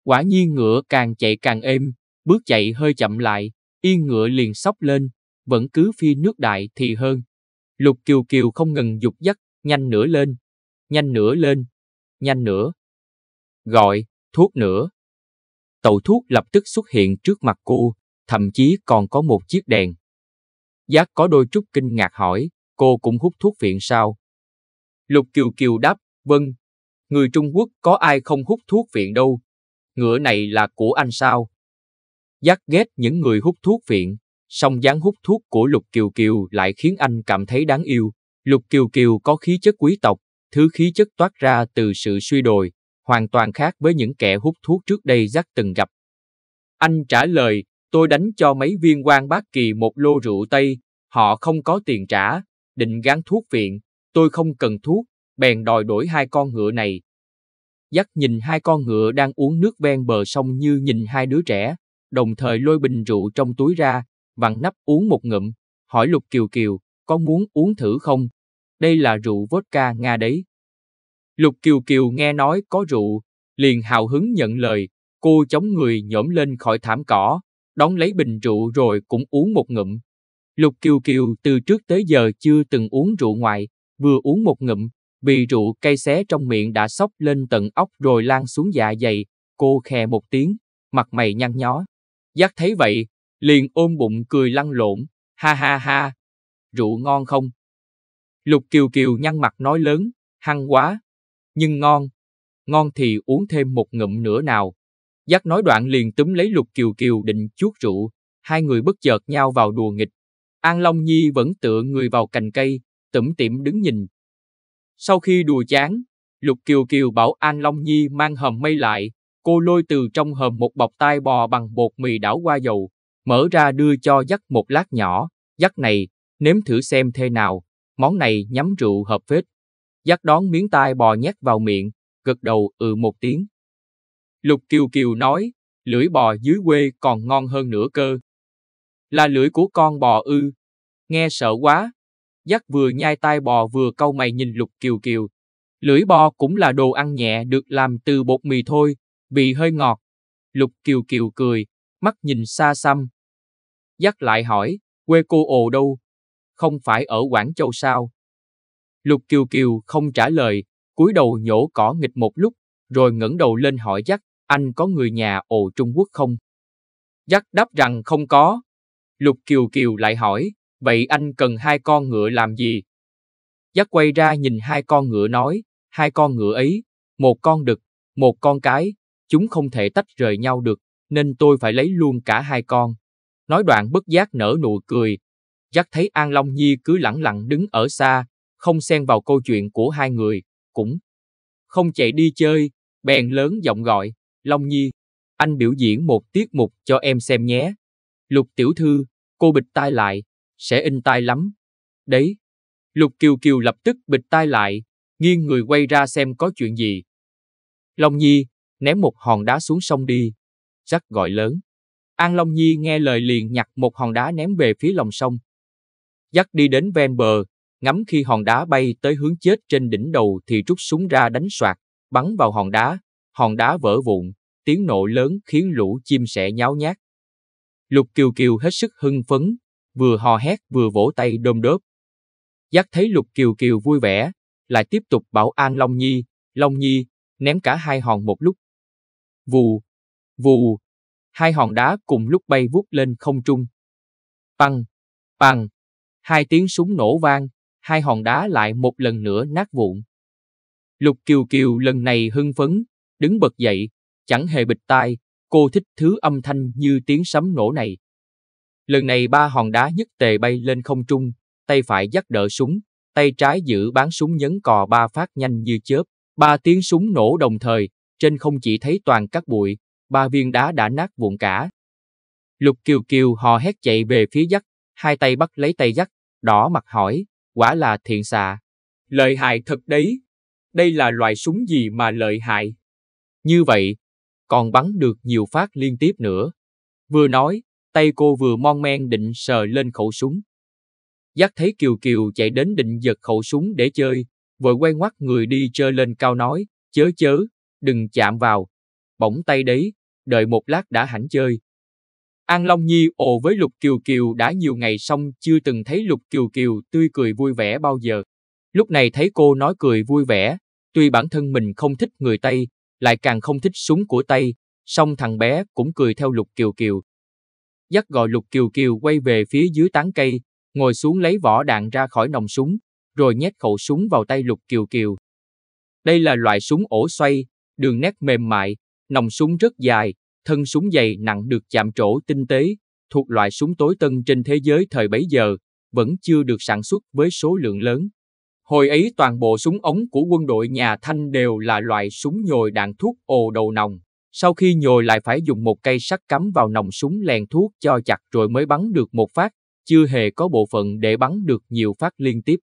Quả nhiên ngựa càng chạy càng êm, bước chạy hơi chậm lại, Yên ngựa liền sóc lên, vẫn cứ phi nước đại thì hơn. Lục Kiều Kiều không ngừng dục dắt, nhanh nữa lên, nhanh nữa lên, nhanh nữa. Gọi, thuốc nữa. Tàu thuốc lập tức xuất hiện trước mặt cô, thậm chí còn có một chiếc đèn. Giác có đôi chút kinh ngạc hỏi, cô cũng hút thuốc viện sao? Lục Kiều Kiều đáp, vâng. Người Trung Quốc có ai không hút thuốc viện đâu. Ngựa này là của anh sao? dắt ghét những người hút thuốc viện, song dáng hút thuốc của Lục Kiều Kiều lại khiến anh cảm thấy đáng yêu. Lục Kiều Kiều có khí chất quý tộc, thứ khí chất toát ra từ sự suy đồi, hoàn toàn khác với những kẻ hút thuốc trước đây dắt từng gặp. Anh trả lời, tôi đánh cho mấy viên quan bác kỳ một lô rượu Tây, họ không có tiền trả, định gán thuốc viện, tôi không cần thuốc, bèn đòi đổi hai con ngựa này. Dắt nhìn hai con ngựa đang uống nước ven bờ sông như nhìn hai đứa trẻ, đồng thời lôi bình rượu trong túi ra, vặn nắp uống một ngụm, hỏi Lục Kiều Kiều, có muốn uống thử không? Đây là rượu vodka Nga đấy. Lục Kiều Kiều nghe nói có rượu, liền hào hứng nhận lời, cô chống người nhổm lên khỏi thảm cỏ, đón lấy bình rượu rồi cũng uống một ngụm. Lục Kiều Kiều từ trước tới giờ chưa từng uống rượu ngoại, vừa uống một ngụm, vì rượu cay xé trong miệng đã sốc lên tận óc rồi lan xuống dạ dày, cô khè một tiếng, mặt mày nhăn nhó. Giác thấy vậy, liền ôm bụng cười lăn lộn, ha ha ha, rượu ngon không? Lục Kiều Kiều nhăn mặt nói lớn, hăng quá, nhưng ngon, ngon thì uống thêm một ngụm nữa nào. Giác nói đoạn liền túm lấy Lục Kiều Kiều định chuốt rượu, hai người bất chợt nhau vào đùa nghịch. An Long Nhi vẫn tựa người vào cành cây, tẩm tiệm đứng nhìn. Sau khi đùa chán, Lục Kiều Kiều bảo An Long Nhi mang hầm mây lại, Cô lôi từ trong hòm một bọc tai bò bằng bột mì đảo qua dầu, mở ra đưa cho dắt một lát nhỏ, dắt này, nếm thử xem thế nào, món này nhắm rượu hợp phết. Dắt đón miếng tai bò nhét vào miệng, gật đầu ừ một tiếng. Lục Kiều Kiều nói, lưỡi bò dưới quê còn ngon hơn nữa cơ. Là lưỡi của con bò ư. Nghe sợ quá. Dắt vừa nhai tai bò vừa câu mày nhìn Lục Kiều Kiều. Lưỡi bò cũng là đồ ăn nhẹ được làm từ bột mì thôi, Vị hơi ngọt. Lục Kiều Kiều cười, mắt nhìn xa xăm. Dắt lại hỏi, quê cô ồ đâu? Không phải ở Quảng Châu sao? Lục Kiều Kiều không trả lời, cúi đầu nhổ cỏ nghịch một lúc, rồi ngẩng đầu lên hỏi dắt, anh có người nhà ồ Trung Quốc không? Dắt đáp rằng không có. Lục Kiều Kiều lại hỏi, vậy anh cần hai con ngựa làm gì? Dắt quay ra nhìn hai con ngựa nói, hai con ngựa ấy, một con đực, một con cái, chúng không thể tách rời nhau được, nên tôi phải lấy luôn cả hai con. Nói đoạn bất giác nở nụ cười. Giác thấy An Long Nhi cứ lẳng lặng đứng ở xa, không xen vào câu chuyện của hai người, cũng không chạy đi chơi, bèn lớn giọng gọi, Long Nhi, anh biểu diễn một tiết mục cho em xem nhé. Lục tiểu thư, cô bịch tai lại, sẽ in tai lắm. Đấy. Lục Kiều Kiều lập tức bịch tai lại, nghiêng người quay ra xem có chuyện gì. Long Nhi, ném một hòn đá xuống sông đi. Jack gọi lớn. An Long Nhi nghe lời liền nhặt một hòn đá ném về phía lòng sông. Jack đi đến ven bờ, ngắm khi hòn đá bay tới hướng chết trên đỉnh đầu thì rút súng ra đánh soạt, bắn vào hòn đá, hòn đá vỡ vụn, tiếng nổ lớn khiến lũ chim sẻ nháo nhác. Lục Kiều Kiều hết sức hưng phấn, vừa hò hét vừa vỗ tay đôm đớp. Giác thấy Lục Kiều Kiều vui vẻ, lại tiếp tục bảo An Long Nhi, Long Nhi, ném cả hai hòn một lúc Vù, vù, hai hòn đá cùng lúc bay vút lên không trung. băng băng, hai tiếng súng nổ vang, hai hòn đá lại một lần nữa nát vụn. Lục Kiều Kiều lần này hưng phấn, đứng bật dậy, chẳng hề bịch tai, cô thích thứ âm thanh như tiếng sấm nổ này. Lần này ba hòn đá nhất tề bay lên không trung, tay phải dắt đỡ súng, tay trái giữ bán súng nhấn cò ba phát nhanh như chớp, ba tiếng súng nổ đồng thời, trên không chỉ thấy toàn các bụi, ba viên đá đã nát vụn cả. Lục Kiều Kiều hò hét chạy về phía dắt, hai tay bắt lấy tay dắt, đỏ mặt hỏi, quả là thiện xạ. Lợi hại thật đấy. Đây là loại súng gì mà lợi hại? Như vậy, còn bắn được nhiều phát liên tiếp nữa. Vừa nói, tay cô vừa mon men định sờ lên khẩu súng. dắt thấy Kiều Kiều chạy đến định giật khẩu súng để chơi, vội quay ngoắt người đi chơi lên cao nói, chớ chớ, đừng chạm vào, bỗng tay đấy, đợi một lát đã hẳn chơi. An Long Nhi ồ với Lục Kiều Kiều đã nhiều ngày xong chưa từng thấy Lục Kiều Kiều tươi cười vui vẻ bao giờ. Lúc này thấy cô nói cười vui vẻ, tuy bản thân mình không thích người Tây, lại càng không thích súng của Tây, song thằng bé cũng cười theo Lục Kiều Kiều. Dắt gọi Lục Kiều Kiều quay về phía dưới tán cây, ngồi xuống lấy vỏ đạn ra khỏi nòng súng, rồi nhét khẩu súng vào tay Lục Kiều Kiều. Đây là loại súng ổ xoay, đường nét mềm mại, nòng súng rất dài, thân súng dày nặng được chạm trổ tinh tế, thuộc loại súng tối tân trên thế giới thời bấy giờ, vẫn chưa được sản xuất với số lượng lớn. Hồi ấy toàn bộ súng ống của quân đội nhà Thanh đều là loại súng nhồi đạn thuốc ồ đầu nòng. Sau khi nhồi lại phải dùng một cây sắt cắm vào nòng súng lèn thuốc cho chặt rồi mới bắn được một phát, chưa hề có bộ phận để bắn được nhiều phát liên tiếp.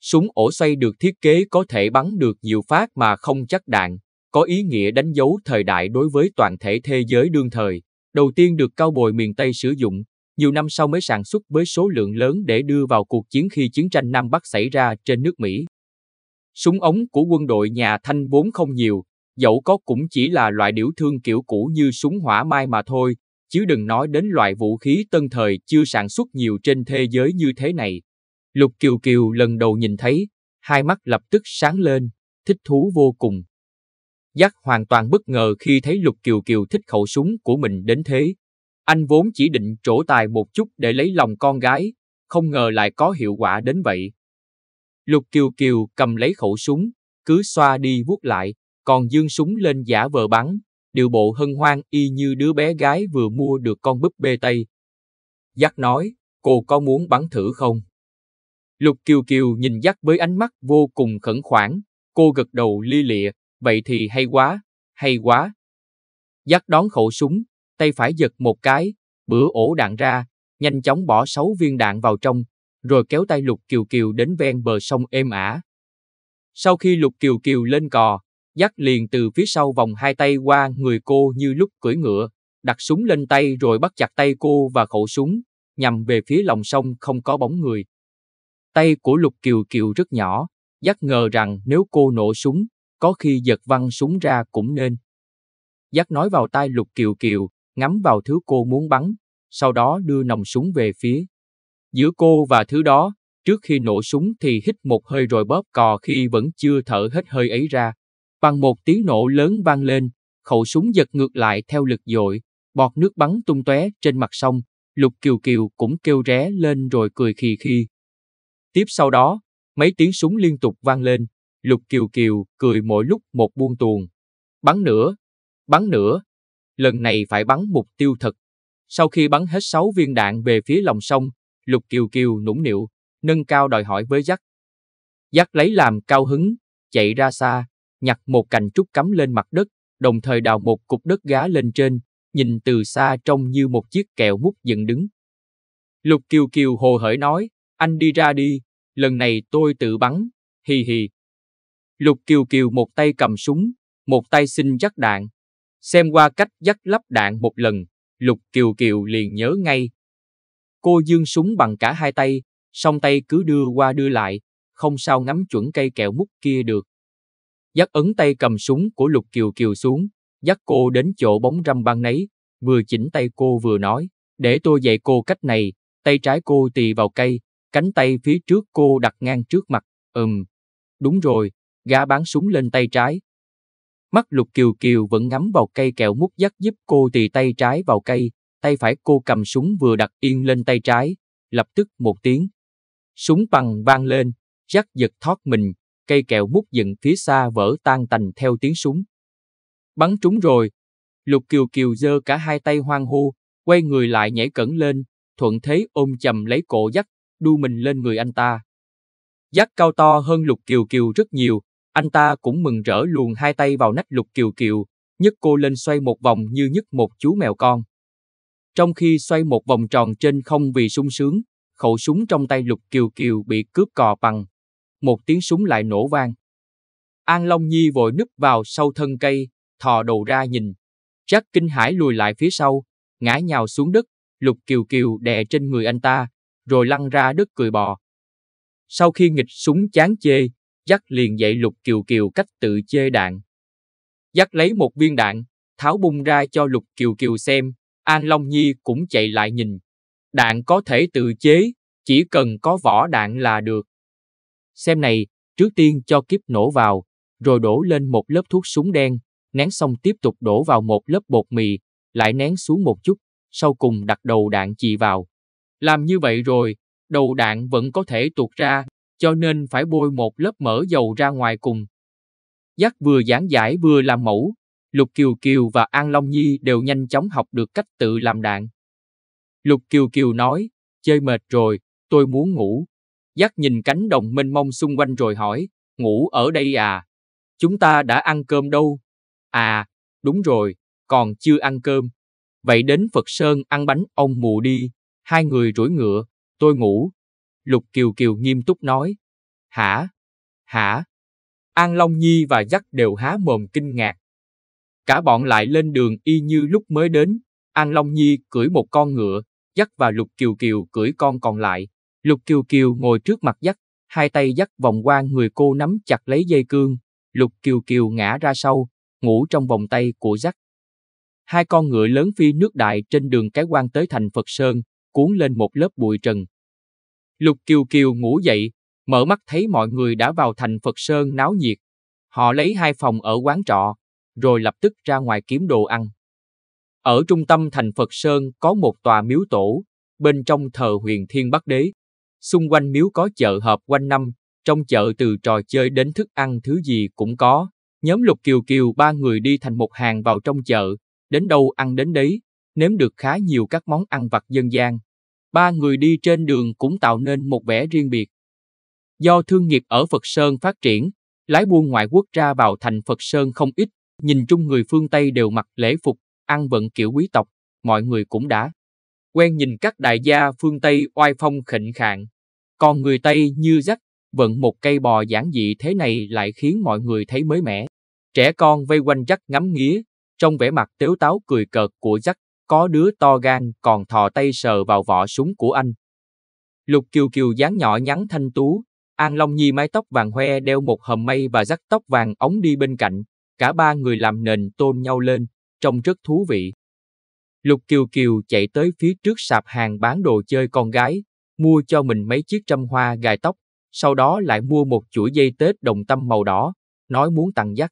Súng ổ xoay được thiết kế có thể bắn được nhiều phát mà không chắc đạn, có ý nghĩa đánh dấu thời đại đối với toàn thể thế giới đương thời, đầu tiên được cao bồi miền Tây sử dụng, nhiều năm sau mới sản xuất với số lượng lớn để đưa vào cuộc chiến khi chiến tranh Nam Bắc xảy ra trên nước Mỹ. Súng ống của quân đội nhà Thanh vốn không nhiều, dẫu có cũng chỉ là loại điểu thương kiểu cũ như súng hỏa mai mà thôi, chứ đừng nói đến loại vũ khí tân thời chưa sản xuất nhiều trên thế giới như thế này. Lục Kiều Kiều lần đầu nhìn thấy, hai mắt lập tức sáng lên, thích thú vô cùng. Giác hoàn toàn bất ngờ khi thấy Lục Kiều Kiều thích khẩu súng của mình đến thế. Anh vốn chỉ định trổ tài một chút để lấy lòng con gái, không ngờ lại có hiệu quả đến vậy. Lục Kiều Kiều cầm lấy khẩu súng, cứ xoa đi vuốt lại, còn dương súng lên giả vờ bắn, điều bộ hân hoan y như đứa bé gái vừa mua được con búp bê Tây. Giác nói, cô có muốn bắn thử không? Lục Kiều Kiều nhìn Giác với ánh mắt vô cùng khẩn khoản, cô gật đầu li lịa, vậy thì hay quá, hay quá. dắt đón khẩu súng, tay phải giật một cái, bữa ổ đạn ra, nhanh chóng bỏ sáu viên đạn vào trong, rồi kéo tay Lục Kiều Kiều đến ven bờ sông êm ả. Sau khi Lục Kiều Kiều lên cò, dắt liền từ phía sau vòng hai tay qua người cô như lúc cưỡi ngựa, đặt súng lên tay rồi bắt chặt tay cô và khẩu súng, nhằm về phía lòng sông không có bóng người. Tay của Lục Kiều Kiều rất nhỏ, dắt ngờ rằng nếu cô nổ súng, có khi giật văng súng ra cũng nên. Giác nói vào tai Lục Kiều Kiều, ngắm vào thứ cô muốn bắn, sau đó đưa nòng súng về phía. Giữa cô và thứ đó, trước khi nổ súng thì hít một hơi rồi bóp cò khi vẫn chưa thở hết hơi ấy ra. Bằng một tiếng nổ lớn vang lên, khẩu súng giật ngược lại theo lực dội, bọt nước bắn tung tóe trên mặt sông, Lục Kiều Kiều cũng kêu ré lên rồi cười khì khi. Tiếp sau đó, mấy tiếng súng liên tục vang lên, Lục Kiều Kiều cười mỗi lúc một buông tuồng. Bắn nữa, bắn nữa, lần này phải bắn mục tiêu thật. Sau khi bắn hết 6 viên đạn về phía lòng sông, Lục Kiều Kiều nũng nịu, nâng cao đòi hỏi với Jack. Jack lấy làm cao hứng, chạy ra xa, nhặt một cành trúc cắm lên mặt đất, đồng thời đào một cục đất gá lên trên, nhìn từ xa trông như một chiếc kẹo mút dựng đứng. Lục Kiều Kiều hồ hởi nói, anh đi ra đi, lần này tôi tự bắn, hì hì, Lục Kiều Kiều một tay cầm súng, một tay xin dắt đạn. Xem qua cách dắt lắp đạn một lần, Lục Kiều Kiều liền nhớ ngay. Cô dương súng bằng cả hai tay, song tay cứ đưa qua đưa lại, không sao ngắm chuẩn cây kẹo mút kia được. Dắt ấn tay cầm súng của Lục Kiều Kiều xuống, dắt cô đến chỗ bóng râm băng nấy, vừa chỉnh tay cô vừa nói, để tôi dạy cô cách này, tay trái cô tì vào cây, cánh tay phía trước cô đặt ngang trước mặt, ừm, đúng rồi, gã bắn súng lên tay trái. Mắt lục kiều kiều vẫn ngắm vào cây kẹo mút dắt giúp cô tì tay trái vào cây, tay phải cô cầm súng vừa đặt yên lên tay trái, lập tức một tiếng. Súng bằng vang lên, dắt giật thoát mình, cây kẹo mút dựng phía xa vỡ tan tành theo tiếng súng. Bắn trúng rồi, Lục Kiều Kiều giơ cả hai tay hoang hô, quay người lại nhảy cẩn lên, thuận thế ôm chầm lấy cổ dắt, đu mình lên người anh ta. Dắt cao to hơn Lục Kiều Kiều rất nhiều, anh ta cũng mừng rỡ luồn hai tay vào nách lục kiều kiều, nhấc cô lên xoay một vòng như nhấc một chú mèo con. Trong khi xoay một vòng tròn trên không vì sung sướng, khẩu súng trong tay lục kiều kiều bị cướp cò bằng. Một tiếng súng lại nổ vang. An Long Nhi vội núp vào sau thân cây, thò đầu ra nhìn. chắc kinh hải lùi lại phía sau, ngã nhào xuống đất, lục kiều kiều đè trên người anh ta, rồi lăn ra đất cười bò. Sau khi nghịch súng chán chê, Dắt liền dạy Lục Kiều Kiều cách tự chê đạn. Dắt lấy một viên đạn, tháo bung ra cho Lục Kiều Kiều xem, An Long Nhi cũng chạy lại nhìn. Đạn có thể tự chế, chỉ cần có vỏ đạn là được. Xem này, trước tiên cho kiếp nổ vào, rồi đổ lên một lớp thuốc súng đen, nén xong tiếp tục đổ vào một lớp bột mì, lại nén xuống một chút, sau cùng đặt đầu đạn chì vào. Làm như vậy rồi, đầu đạn vẫn có thể tuột ra cho nên phải bôi một lớp mỡ dầu ra ngoài cùng. Giác vừa giảng giải vừa làm mẫu, Lục Kiều Kiều và An Long Nhi đều nhanh chóng học được cách tự làm đạn. Lục Kiều Kiều nói, chơi mệt rồi, tôi muốn ngủ. Giác nhìn cánh đồng mênh mông xung quanh rồi hỏi, ngủ ở đây à? Chúng ta đã ăn cơm đâu? À, đúng rồi, còn chưa ăn cơm. Vậy đến Phật Sơn ăn bánh ông mù đi, hai người rủi ngựa, tôi ngủ, Lục Kiều Kiều nghiêm túc nói. Hả? Hả? An Long Nhi và Dắt đều há mồm kinh ngạc. Cả bọn lại lên đường y như lúc mới đến. An Long Nhi cưỡi một con ngựa, Dắt và Lục Kiều Kiều cưỡi con còn lại. Lục Kiều Kiều ngồi trước mặt Dắt, hai tay Dắt vòng qua người cô nắm chặt lấy dây cương. Lục Kiều Kiều ngã ra sau, ngủ trong vòng tay của Dắt. Hai con ngựa lớn phi nước đại trên đường cái quan tới thành Phật Sơn, cuốn lên một lớp bụi trần, Lục Kiều Kiều ngủ dậy, mở mắt thấy mọi người đã vào thành Phật Sơn náo nhiệt. Họ lấy hai phòng ở quán trọ, rồi lập tức ra ngoài kiếm đồ ăn. Ở trung tâm thành Phật Sơn có một tòa miếu tổ, bên trong thờ huyền thiên bắc đế. Xung quanh miếu có chợ hợp quanh năm, trong chợ từ trò chơi đến thức ăn thứ gì cũng có. Nhóm Lục Kiều Kiều ba người đi thành một hàng vào trong chợ, đến đâu ăn đến đấy, nếm được khá nhiều các món ăn vặt dân gian ba người đi trên đường cũng tạo nên một vẻ riêng biệt. Do thương nghiệp ở Phật Sơn phát triển, lái buôn ngoại quốc ra vào thành Phật Sơn không ít, nhìn chung người phương Tây đều mặc lễ phục, ăn vận kiểu quý tộc, mọi người cũng đã quen nhìn các đại gia phương Tây oai phong khịnh khạng. Còn người Tây như dắt, vận một cây bò giản dị thế này lại khiến mọi người thấy mới mẻ. Trẻ con vây quanh dắt ngắm nghía, trong vẻ mặt tếu táo cười cợt của dắt có đứa to gan còn thò tay sờ vào vỏ súng của anh. Lục Kiều Kiều dáng nhỏ nhắn thanh tú, An Long Nhi mái tóc vàng hoe đeo một hầm mây và rắc tóc vàng ống đi bên cạnh, cả ba người làm nền tôn nhau lên, trông rất thú vị. Lục Kiều Kiều chạy tới phía trước sạp hàng bán đồ chơi con gái, mua cho mình mấy chiếc trăm hoa gài tóc, sau đó lại mua một chuỗi dây Tết đồng tâm màu đỏ, nói muốn tặng dắt.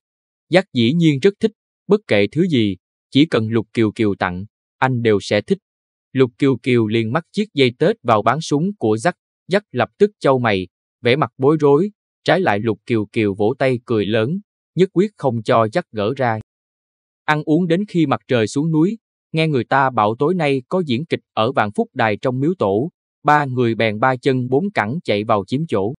Dắt dĩ nhiên rất thích, bất kể thứ gì, chỉ cần Lục Kiều Kiều tặng, anh đều sẽ thích. Lục Kiều Kiều liền mắc chiếc dây tết vào bán súng của Dắt, Dắt lập tức châu mày, vẻ mặt bối rối, trái lại Lục Kiều Kiều vỗ tay cười lớn, nhất quyết không cho Dắt gỡ ra. Ăn uống đến khi mặt trời xuống núi, nghe người ta bảo tối nay có diễn kịch ở Vạn Phúc Đài trong miếu tổ, ba người bèn ba chân bốn cẳng chạy vào chiếm chỗ.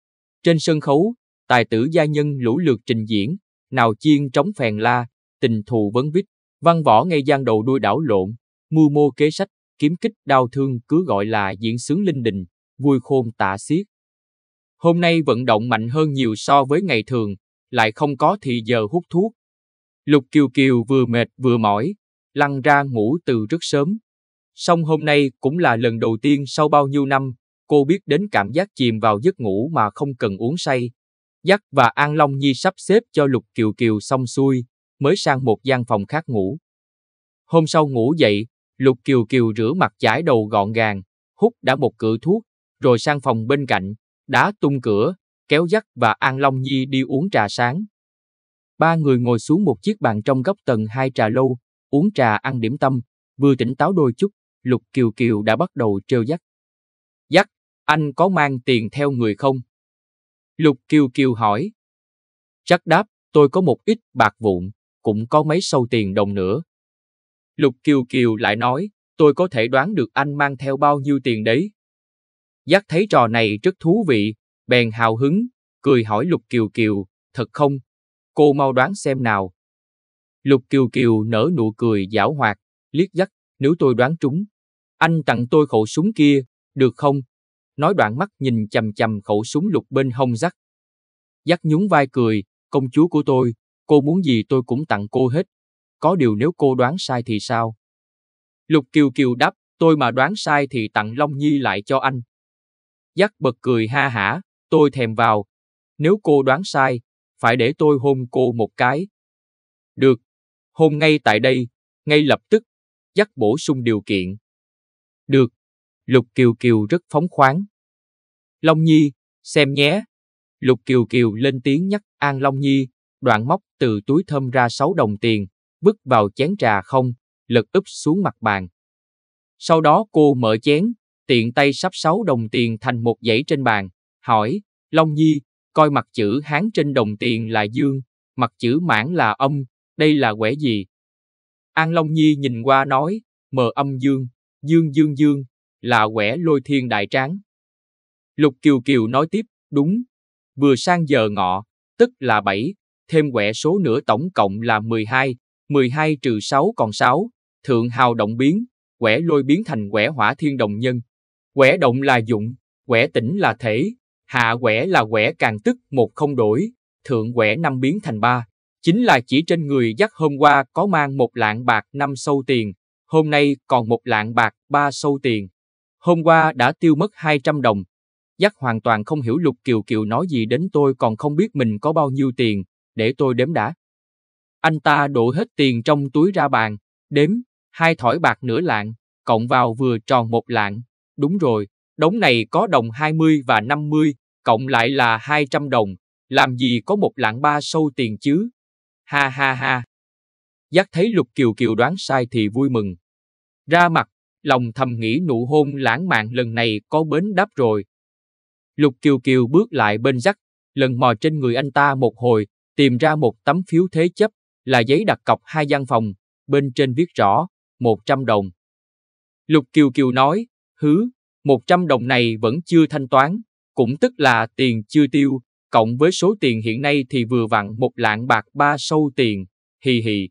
Trên sân khấu, tài tử gia nhân lũ lượt trình diễn, nào chiên trống phèn la, tình thù vấn vít, văn võ ngay gian đầu đuôi đảo lộn, mưu mô kế sách, kiếm kích đau thương cứ gọi là diễn sướng linh đình, vui khôn tả xiết. Hôm nay vận động mạnh hơn nhiều so với ngày thường, lại không có thì giờ hút thuốc. Lục Kiều Kiều vừa mệt vừa mỏi, lăn ra ngủ từ rất sớm. Song hôm nay cũng là lần đầu tiên sau bao nhiêu năm, cô biết đến cảm giác chìm vào giấc ngủ mà không cần uống say. Dắt và An Long Nhi sắp xếp cho Lục Kiều Kiều xong xuôi, mới sang một gian phòng khác ngủ. Hôm sau ngủ dậy, Lục Kiều Kiều rửa mặt chải đầu gọn gàng, hút đã một cự thuốc, rồi sang phòng bên cạnh, đá tung cửa, kéo dắt và An Long Nhi đi uống trà sáng. Ba người ngồi xuống một chiếc bàn trong góc tầng hai trà lâu, uống trà ăn điểm tâm, vừa tỉnh táo đôi chút, Lục Kiều Kiều đã bắt đầu trêu dắt. Dắt, anh có mang tiền theo người không? Lục Kiều Kiều hỏi. Chắc đáp, tôi có một ít bạc vụn, cũng có mấy sâu tiền đồng nữa, Lục Kiều Kiều lại nói, tôi có thể đoán được anh mang theo bao nhiêu tiền đấy. Giác thấy trò này rất thú vị, bèn hào hứng, cười hỏi Lục Kiều Kiều, thật không? Cô mau đoán xem nào. Lục Kiều Kiều nở nụ cười giảo hoạt, liếc giác, nếu tôi đoán trúng. Anh tặng tôi khẩu súng kia, được không? Nói đoạn mắt nhìn chầm chầm khẩu súng lục bên hông giác. Giác nhún vai cười, công chúa của tôi, cô muốn gì tôi cũng tặng cô hết có điều nếu cô đoán sai thì sao? Lục Kiều Kiều đáp, tôi mà đoán sai thì tặng Long Nhi lại cho anh. dắt bật cười ha hả, tôi thèm vào. Nếu cô đoán sai, phải để tôi hôn cô một cái. Được, hôn ngay tại đây, ngay lập tức, dắt bổ sung điều kiện. Được, Lục Kiều Kiều rất phóng khoáng. Long Nhi, xem nhé. Lục Kiều Kiều lên tiếng nhắc An Long Nhi, đoạn móc từ túi thơm ra 6 đồng tiền, vứt vào chén trà không, lật úp xuống mặt bàn. Sau đó cô mở chén, tiện tay sắp sáu đồng tiền thành một dãy trên bàn, hỏi, Long Nhi, coi mặt chữ Hán trên đồng tiền là dương, mặt chữ mãn là âm, đây là quẻ gì? An Long Nhi nhìn qua nói, mờ âm dương, dương dương dương, là quẻ lôi thiên đại tráng. Lục Kiều Kiều nói tiếp, đúng, vừa sang giờ ngọ, tức là 7, thêm quẻ số nữa tổng cộng là 12, 12 trừ 6 còn 6, thượng hào động biến, quẻ lôi biến thành quẻ hỏa thiên đồng nhân. Quẻ động là dụng, quẻ tĩnh là thể, hạ quẻ là quẻ càng tức một không đổi, thượng quẻ năm biến thành ba. Chính là chỉ trên người dắt hôm qua có mang một lạng bạc năm sâu tiền, hôm nay còn một lạng bạc ba sâu tiền. Hôm qua đã tiêu mất 200 đồng. Dắt hoàn toàn không hiểu Lục Kiều Kiều nói gì đến tôi còn không biết mình có bao nhiêu tiền, để tôi đếm đã. Anh ta đổ hết tiền trong túi ra bàn, đếm, hai thỏi bạc nửa lạng, cộng vào vừa tròn một lạng. Đúng rồi, đống này có đồng 20 và 50, cộng lại là 200 đồng, làm gì có một lạng ba sâu tiền chứ. Ha ha ha. Giác thấy Lục Kiều Kiều đoán sai thì vui mừng. Ra mặt, lòng thầm nghĩ nụ hôn lãng mạn lần này có bến đáp rồi. Lục Kiều Kiều bước lại bên Giác, lần mò trên người anh ta một hồi, tìm ra một tấm phiếu thế chấp, là giấy đặt cọc hai gian phòng, bên trên viết rõ 100 đồng. Lục Kiều Kiều nói, hứ, 100 đồng này vẫn chưa thanh toán, cũng tức là tiền chưa tiêu, cộng với số tiền hiện nay thì vừa vặn một lạng bạc ba sâu tiền, hì hì.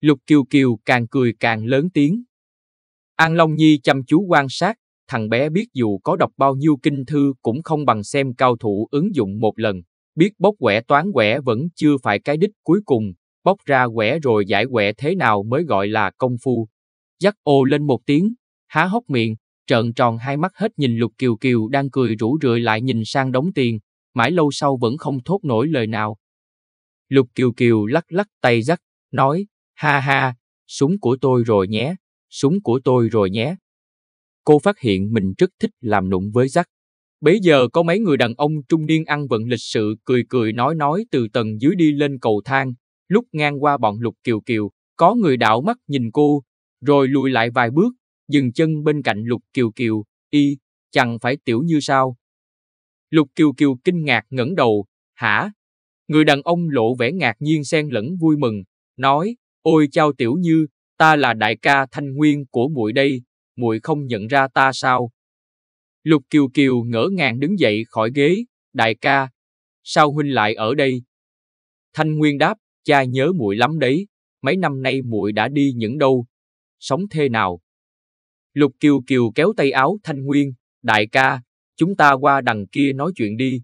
Lục Kiều Kiều càng cười càng lớn tiếng. An Long Nhi chăm chú quan sát, thằng bé biết dù có đọc bao nhiêu kinh thư cũng không bằng xem cao thủ ứng dụng một lần, biết bốc quẻ toán quẻ vẫn chưa phải cái đích cuối cùng, bóc ra quẻ rồi giải quẻ thế nào mới gọi là công phu. Dắt ô lên một tiếng, há hốc miệng, trợn tròn hai mắt hết nhìn Lục Kiều Kiều đang cười rủ rượi lại nhìn sang đống tiền, mãi lâu sau vẫn không thốt nổi lời nào. Lục Kiều Kiều lắc lắc tay dắt, nói, ha ha, súng của tôi rồi nhé, súng của tôi rồi nhé. Cô phát hiện mình rất thích làm nụng với dắt. Bấy giờ có mấy người đàn ông trung niên ăn vận lịch sự cười cười nói nói từ tầng dưới đi lên cầu thang, Lúc ngang qua bọn lục kiều kiều, có người đảo mắt nhìn cô, rồi lùi lại vài bước, dừng chân bên cạnh lục kiều kiều, y, chẳng phải tiểu như sao. Lục kiều kiều kinh ngạc ngẩng đầu, hả? Người đàn ông lộ vẻ ngạc nhiên xen lẫn vui mừng, nói, ôi chao tiểu như, ta là đại ca thanh nguyên của muội đây, muội không nhận ra ta sao? Lục kiều kiều ngỡ ngàng đứng dậy khỏi ghế, đại ca, sao huynh lại ở đây? Thanh Nguyên đáp, cha nhớ muội lắm đấy, mấy năm nay muội đã đi những đâu, sống thế nào? Lục Kiều Kiều kéo tay áo Thanh Nguyên, đại ca, chúng ta qua đằng kia nói chuyện đi.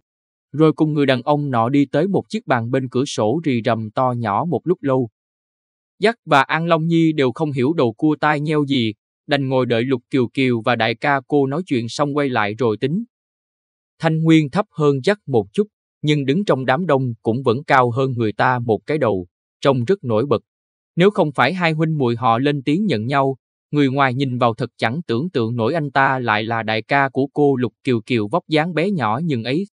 Rồi cùng người đàn ông nọ đi tới một chiếc bàn bên cửa sổ rì rầm to nhỏ một lúc lâu. Giác và An Long Nhi đều không hiểu đầu cua tai nheo gì, đành ngồi đợi Lục Kiều Kiều và đại ca cô nói chuyện xong quay lại rồi tính. Thanh Nguyên thấp hơn Giác một chút, nhưng đứng trong đám đông cũng vẫn cao hơn người ta một cái đầu, trông rất nổi bật. Nếu không phải hai huynh muội họ lên tiếng nhận nhau, người ngoài nhìn vào thật chẳng tưởng tượng nổi anh ta lại là đại ca của cô Lục Kiều Kiều vóc dáng bé nhỏ nhưng ấy.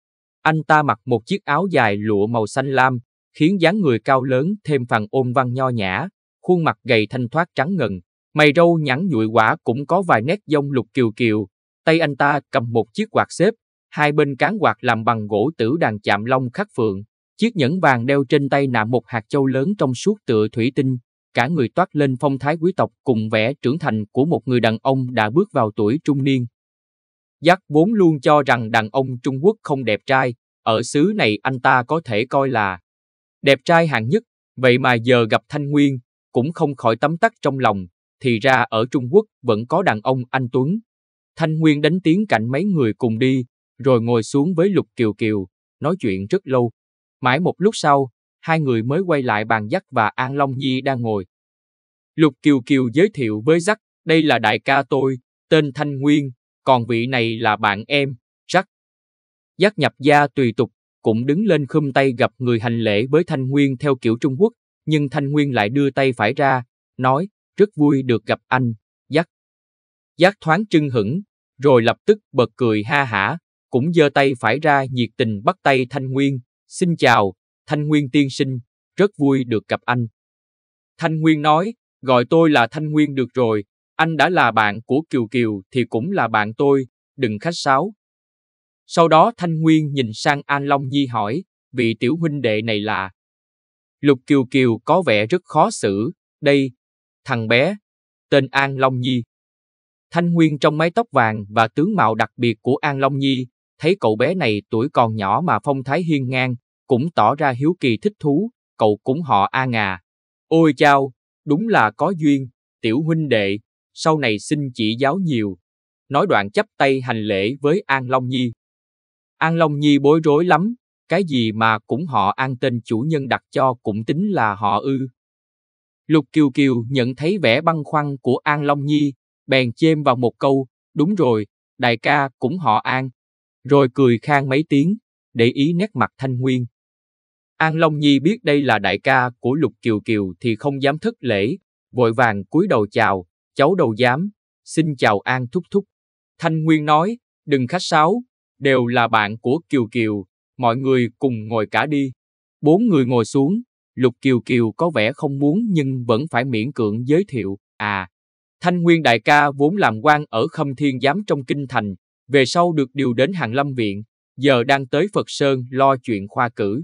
Anh ta mặc một chiếc áo dài lụa màu xanh lam, khiến dáng người cao lớn thêm phần ôm văn nho nhã, khuôn mặt gầy thanh thoát trắng ngần, mày râu nhẵn nhụi quả cũng có vài nét dông Lục Kiều Kiều. Tay anh ta cầm một chiếc quạt xếp, hai bên cán quạt làm bằng gỗ tử đàn chạm long khắc phượng. Chiếc nhẫn vàng đeo trên tay nạm một hạt châu lớn trong suốt tựa thủy tinh, cả người toát lên phong thái quý tộc cùng vẻ trưởng thành của một người đàn ông đã bước vào tuổi trung niên. Giác vốn luôn cho rằng đàn ông Trung Quốc không đẹp trai, ở xứ này anh ta có thể coi là đẹp trai hạng nhất, vậy mà giờ gặp Thanh Nguyên, cũng không khỏi tấm tắc trong lòng, thì ra ở Trung Quốc vẫn có đàn ông anh Tuấn. Thanh Nguyên đánh tiếng cạnh mấy người cùng đi, rồi ngồi xuống với Lục Kiều Kiều, nói chuyện rất lâu. Mãi một lúc sau, hai người mới quay lại bàn Giác và An Long Nhi đang ngồi. Lục Kiều Kiều giới thiệu với Giác, đây là đại ca tôi, tên Thanh Nguyên, còn vị này là bạn em, Giác. Giác nhập gia tùy tục, cũng đứng lên khum tay gặp người hành lễ với Thanh Nguyên theo kiểu Trung Quốc, nhưng Thanh Nguyên lại đưa tay phải ra, nói, rất vui được gặp anh, Giác. Giác thoáng trưng hững, rồi lập tức bật cười ha hả, cũng giơ tay phải ra nhiệt tình bắt tay Thanh Nguyên. Xin chào, Thanh Nguyên tiên sinh, rất vui được gặp anh. Thanh Nguyên nói, gọi tôi là Thanh Nguyên được rồi, anh đã là bạn của Kiều Kiều thì cũng là bạn tôi, đừng khách sáo. Sau đó Thanh Nguyên nhìn sang An Long Nhi hỏi, vị tiểu huynh đệ này là. Lục Kiều Kiều có vẻ rất khó xử, đây, thằng bé, tên An Long Nhi. Thanh Nguyên trong mái tóc vàng và tướng mạo đặc biệt của An Long Nhi thấy cậu bé này tuổi còn nhỏ mà phong thái hiên ngang, cũng tỏ ra hiếu kỳ thích thú, cậu cũng họ A Ngà. Ôi chao, đúng là có duyên, tiểu huynh đệ, sau này xin chỉ giáo nhiều. Nói đoạn chắp tay hành lễ với An Long Nhi. An Long Nhi bối rối lắm, cái gì mà cũng họ An tên chủ nhân đặt cho cũng tính là họ ư. Lục Kiều Kiều nhận thấy vẻ băn khoăn của An Long Nhi, bèn chêm vào một câu, đúng rồi, đại ca cũng họ An, rồi cười khang mấy tiếng, để ý nét mặt Thanh Nguyên. An Long Nhi biết đây là đại ca của Lục Kiều Kiều thì không dám thất lễ, vội vàng cúi đầu chào, cháu đầu dám, xin chào An Thúc Thúc. Thanh Nguyên nói, đừng khách sáo, đều là bạn của Kiều Kiều, mọi người cùng ngồi cả đi. Bốn người ngồi xuống, Lục Kiều Kiều có vẻ không muốn nhưng vẫn phải miễn cưỡng giới thiệu, à. Thanh Nguyên đại ca vốn làm quan ở Khâm Thiên Giám trong Kinh Thành, về sau được điều đến Hàng Lâm Viện, giờ đang tới Phật Sơn lo chuyện khoa cử.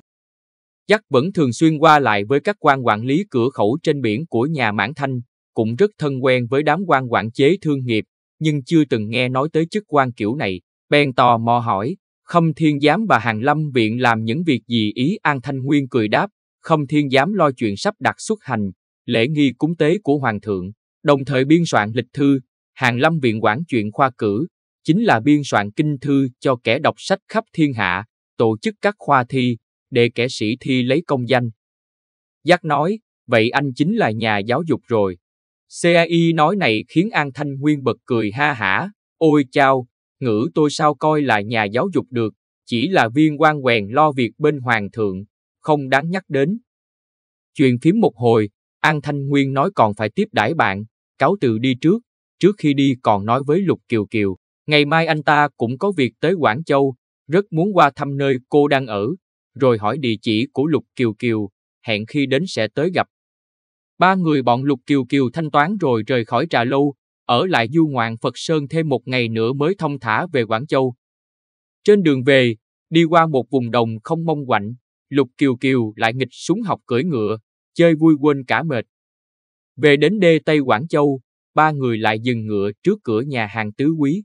Chắc vẫn thường xuyên qua lại với các quan quản lý cửa khẩu trên biển của nhà Mãn Thanh, cũng rất thân quen với đám quan quản chế thương nghiệp, nhưng chưa từng nghe nói tới chức quan kiểu này, bèn tò mò hỏi, Khâm Thiên Giám và Hàng Lâm Viện làm những việc gì ý An Thanh Nguyên cười đáp, Khâm Thiên Giám lo chuyện sắp đặt xuất hành, lễ nghi cúng tế của Hoàng thượng, đồng thời biên soạn lịch thư, Hàng Lâm Viện quản chuyện khoa cử, chính là biên soạn kinh thư cho kẻ đọc sách khắp thiên hạ, tổ chức các khoa thi, để kẻ sĩ thi lấy công danh. Giác nói, vậy anh chính là nhà giáo dục rồi. CAI nói này khiến An Thanh Nguyên bật cười ha hả, ôi chao, ngữ tôi sao coi là nhà giáo dục được, chỉ là viên quan quèn lo việc bên hoàng thượng, không đáng nhắc đến. Chuyện phím một hồi, An Thanh Nguyên nói còn phải tiếp đãi bạn, cáo từ đi trước, trước khi đi còn nói với Lục Kiều Kiều, Ngày mai anh ta cũng có việc tới Quảng Châu, rất muốn qua thăm nơi cô đang ở, rồi hỏi địa chỉ của Lục Kiều Kiều, hẹn khi đến sẽ tới gặp. Ba người bọn Lục Kiều Kiều thanh toán rồi rời khỏi trà lâu, ở lại du ngoạn Phật Sơn thêm một ngày nữa mới thông thả về Quảng Châu. Trên đường về, đi qua một vùng đồng không mong quạnh, Lục Kiều Kiều lại nghịch súng học cưỡi ngựa, chơi vui quên cả mệt. Về đến đê Tây Quảng Châu, ba người lại dừng ngựa trước cửa nhà hàng Tứ Quý.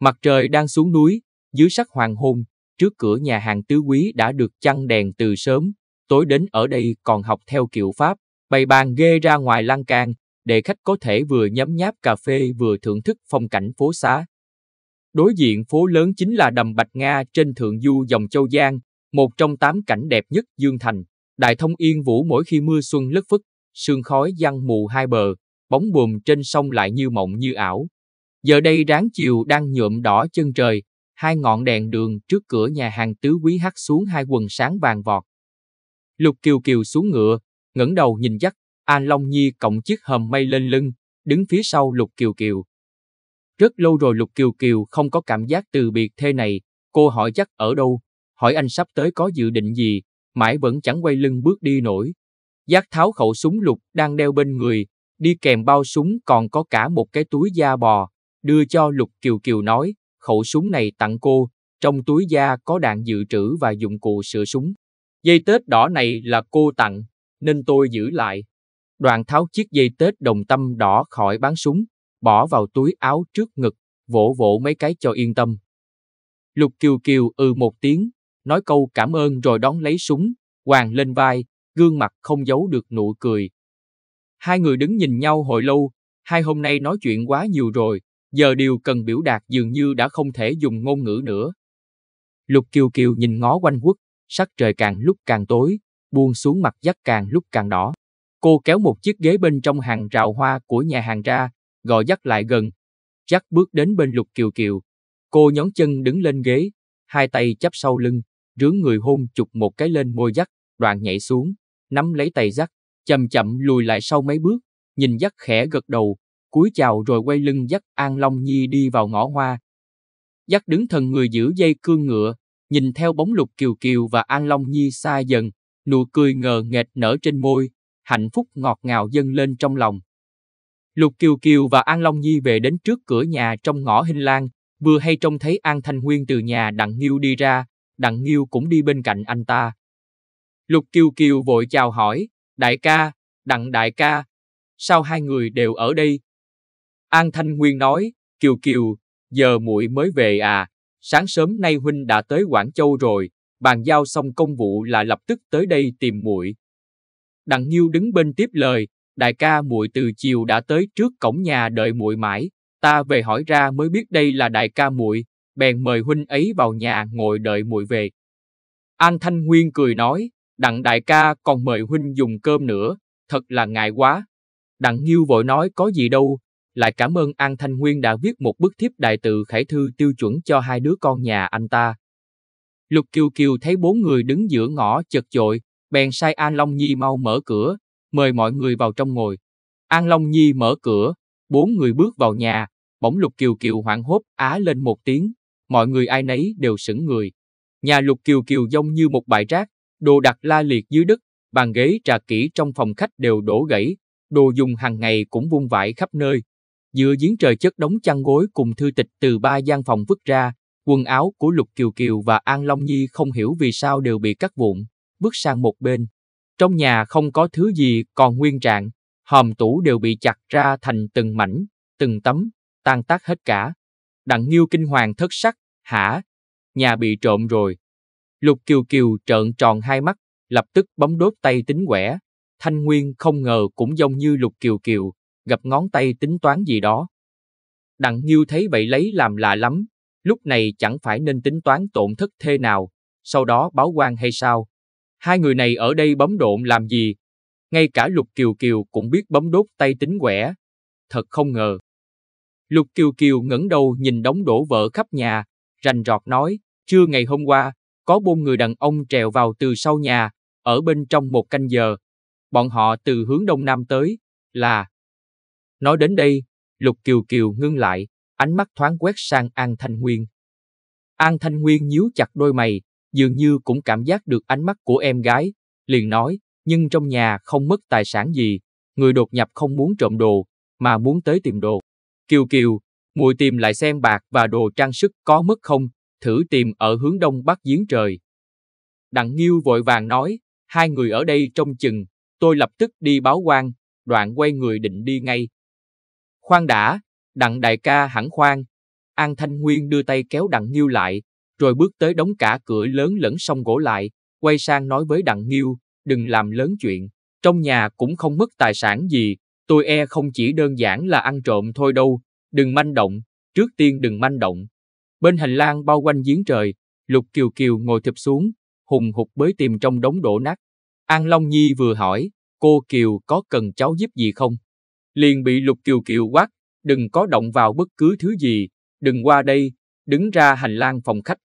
Mặt trời đang xuống núi, dưới sắc hoàng hôn, trước cửa nhà hàng tứ quý đã được chăn đèn từ sớm, tối đến ở đây còn học theo kiểu Pháp, bày bàn ghê ra ngoài lan can, để khách có thể vừa nhấm nháp cà phê vừa thưởng thức phong cảnh phố xá. Đối diện phố lớn chính là đầm Bạch Nga trên thượng du dòng Châu Giang, một trong tám cảnh đẹp nhất Dương Thành. Đại thông yên vũ mỗi khi mưa xuân lất phất, sương khói giăng mù hai bờ, bóng buồm trên sông lại như mộng như ảo, Giờ đây ráng chiều đang nhuộm đỏ chân trời, hai ngọn đèn đường trước cửa nhà hàng tứ quý hắt xuống hai quần sáng vàng vọt. Lục Kiều Kiều xuống ngựa, ngẩng đầu nhìn dắt, An Long Nhi cộng chiếc hầm mây lên lưng, đứng phía sau Lục Kiều Kiều. Rất lâu rồi Lục Kiều Kiều không có cảm giác từ biệt thế này, cô hỏi dắt ở đâu, hỏi anh sắp tới có dự định gì, mãi vẫn chẳng quay lưng bước đi nổi. Giác tháo khẩu súng lục đang đeo bên người, đi kèm bao súng còn có cả một cái túi da bò, đưa cho Lục Kiều Kiều nói, khẩu súng này tặng cô, trong túi da có đạn dự trữ và dụng cụ sửa súng. Dây Tết đỏ này là cô tặng, nên tôi giữ lại. Đoàn tháo chiếc dây Tết đồng tâm đỏ khỏi bán súng, bỏ vào túi áo trước ngực, vỗ vỗ mấy cái cho yên tâm. Lục Kiều Kiều ừ một tiếng, nói câu cảm ơn rồi đón lấy súng, hoàng lên vai, gương mặt không giấu được nụ cười. Hai người đứng nhìn nhau hồi lâu, hai hôm nay nói chuyện quá nhiều rồi, giờ điều cần biểu đạt dường như đã không thể dùng ngôn ngữ nữa. Lục Kiều Kiều nhìn ngó quanh quất, sắc trời càng lúc càng tối, buông xuống mặt dắt càng lúc càng đỏ. Cô kéo một chiếc ghế bên trong hàng rào hoa của nhà hàng ra, gọi dắt lại gần. Dắt bước đến bên Lục Kiều Kiều. Cô nhón chân đứng lên ghế, hai tay chắp sau lưng, rướng người hôn chụp một cái lên môi dắt, đoạn nhảy xuống, nắm lấy tay dắt, chậm chậm lùi lại sau mấy bước, nhìn dắt khẽ gật đầu, cúi chào rồi quay lưng dắt An Long Nhi đi vào ngõ hoa. Dắt đứng thần người giữ dây cương ngựa, nhìn theo bóng lục kiều kiều và An Long Nhi xa dần, nụ cười ngờ nghệch nở trên môi, hạnh phúc ngọt ngào dâng lên trong lòng. Lục Kiều Kiều và An Long Nhi về đến trước cửa nhà trong ngõ Hinh Lan, vừa hay trông thấy An Thanh Nguyên từ nhà Đặng Nghiêu đi ra, Đặng Nghiêu cũng đi bên cạnh anh ta. Lục Kiều Kiều vội chào hỏi, đại ca, Đặng đại ca, sao hai người đều ở đây? An Thanh Nguyên nói, Kiều Kiều, giờ muội mới về à, sáng sớm nay huynh đã tới Quảng Châu rồi, bàn giao xong công vụ là lập tức tới đây tìm muội. Đặng Nhiêu đứng bên tiếp lời, đại ca muội từ chiều đã tới trước cổng nhà đợi muội mãi, ta về hỏi ra mới biết đây là đại ca muội, bèn mời huynh ấy vào nhà ngồi đợi muội về. An Thanh Nguyên cười nói, đặng đại ca còn mời huynh dùng cơm nữa, thật là ngại quá. Đặng Nhiêu vội nói có gì đâu, lại cảm ơn An Thanh Nguyên đã viết một bức thiếp đại tự khải thư tiêu chuẩn cho hai đứa con nhà anh ta. Lục Kiều Kiều thấy bốn người đứng giữa ngõ chật chội, bèn sai An Long Nhi mau mở cửa, mời mọi người vào trong ngồi. An Long Nhi mở cửa, bốn người bước vào nhà, bỗng Lục Kiều Kiều hoảng hốt á lên một tiếng, mọi người ai nấy đều sững người. Nhà Lục Kiều Kiều giống như một bãi rác, đồ đặt la liệt dưới đất, bàn ghế trà kỹ trong phòng khách đều đổ gãy, đồ dùng hàng ngày cũng vung vãi khắp nơi, Giữa giếng trời chất đống chăn gối cùng thư tịch từ ba gian phòng vứt ra, quần áo của Lục Kiều Kiều và An Long Nhi không hiểu vì sao đều bị cắt vụn, bước sang một bên. Trong nhà không có thứ gì còn nguyên trạng, hòm tủ đều bị chặt ra thành từng mảnh, từng tấm, tan tác hết cả. Đặng Nghiêu kinh hoàng thất sắc, hả? Nhà bị trộm rồi. Lục Kiều Kiều trợn tròn hai mắt, lập tức bấm đốt tay tính quẻ. Thanh Nguyên không ngờ cũng giống như Lục Kiều Kiều, gặp ngón tay tính toán gì đó. Đặng Nhiêu thấy vậy lấy làm lạ lắm, lúc này chẳng phải nên tính toán tổn thất thế nào, sau đó báo quan hay sao? Hai người này ở đây bấm độn làm gì? Ngay cả Lục Kiều Kiều cũng biết bấm đốt tay tính quẻ. Thật không ngờ. Lục Kiều Kiều ngẩng đầu nhìn đống đổ vỡ khắp nhà, rành rọt nói, trưa ngày hôm qua, có bốn người đàn ông trèo vào từ sau nhà, ở bên trong một canh giờ. Bọn họ từ hướng đông nam tới, là Nói đến đây, Lục Kiều Kiều ngưng lại, ánh mắt thoáng quét sang An Thanh Nguyên. An Thanh Nguyên nhíu chặt đôi mày, dường như cũng cảm giác được ánh mắt của em gái, liền nói, nhưng trong nhà không mất tài sản gì, người đột nhập không muốn trộm đồ, mà muốn tới tìm đồ. Kiều Kiều, muội tìm lại xem bạc và đồ trang sức có mất không, thử tìm ở hướng đông bắc giếng trời. Đặng Nghiêu vội vàng nói, hai người ở đây trông chừng, tôi lập tức đi báo quan, đoạn quay người định đi ngay, Khoan đã, đặng đại ca hẳn khoan. An Thanh Nguyên đưa tay kéo đặng Nghiêu lại, rồi bước tới đóng cả cửa lớn lẫn sông gỗ lại, quay sang nói với đặng Nghiêu, đừng làm lớn chuyện. Trong nhà cũng không mất tài sản gì, tôi e không chỉ đơn giản là ăn trộm thôi đâu, đừng manh động, trước tiên đừng manh động. Bên hành lang bao quanh giếng trời, Lục Kiều Kiều ngồi thụp xuống, hùng hục bới tìm trong đống đổ nát. An Long Nhi vừa hỏi, cô Kiều có cần cháu giúp gì không? liền bị lục kiều kiều quát, đừng có động vào bất cứ thứ gì, đừng qua đây, đứng ra hành lang phòng khách.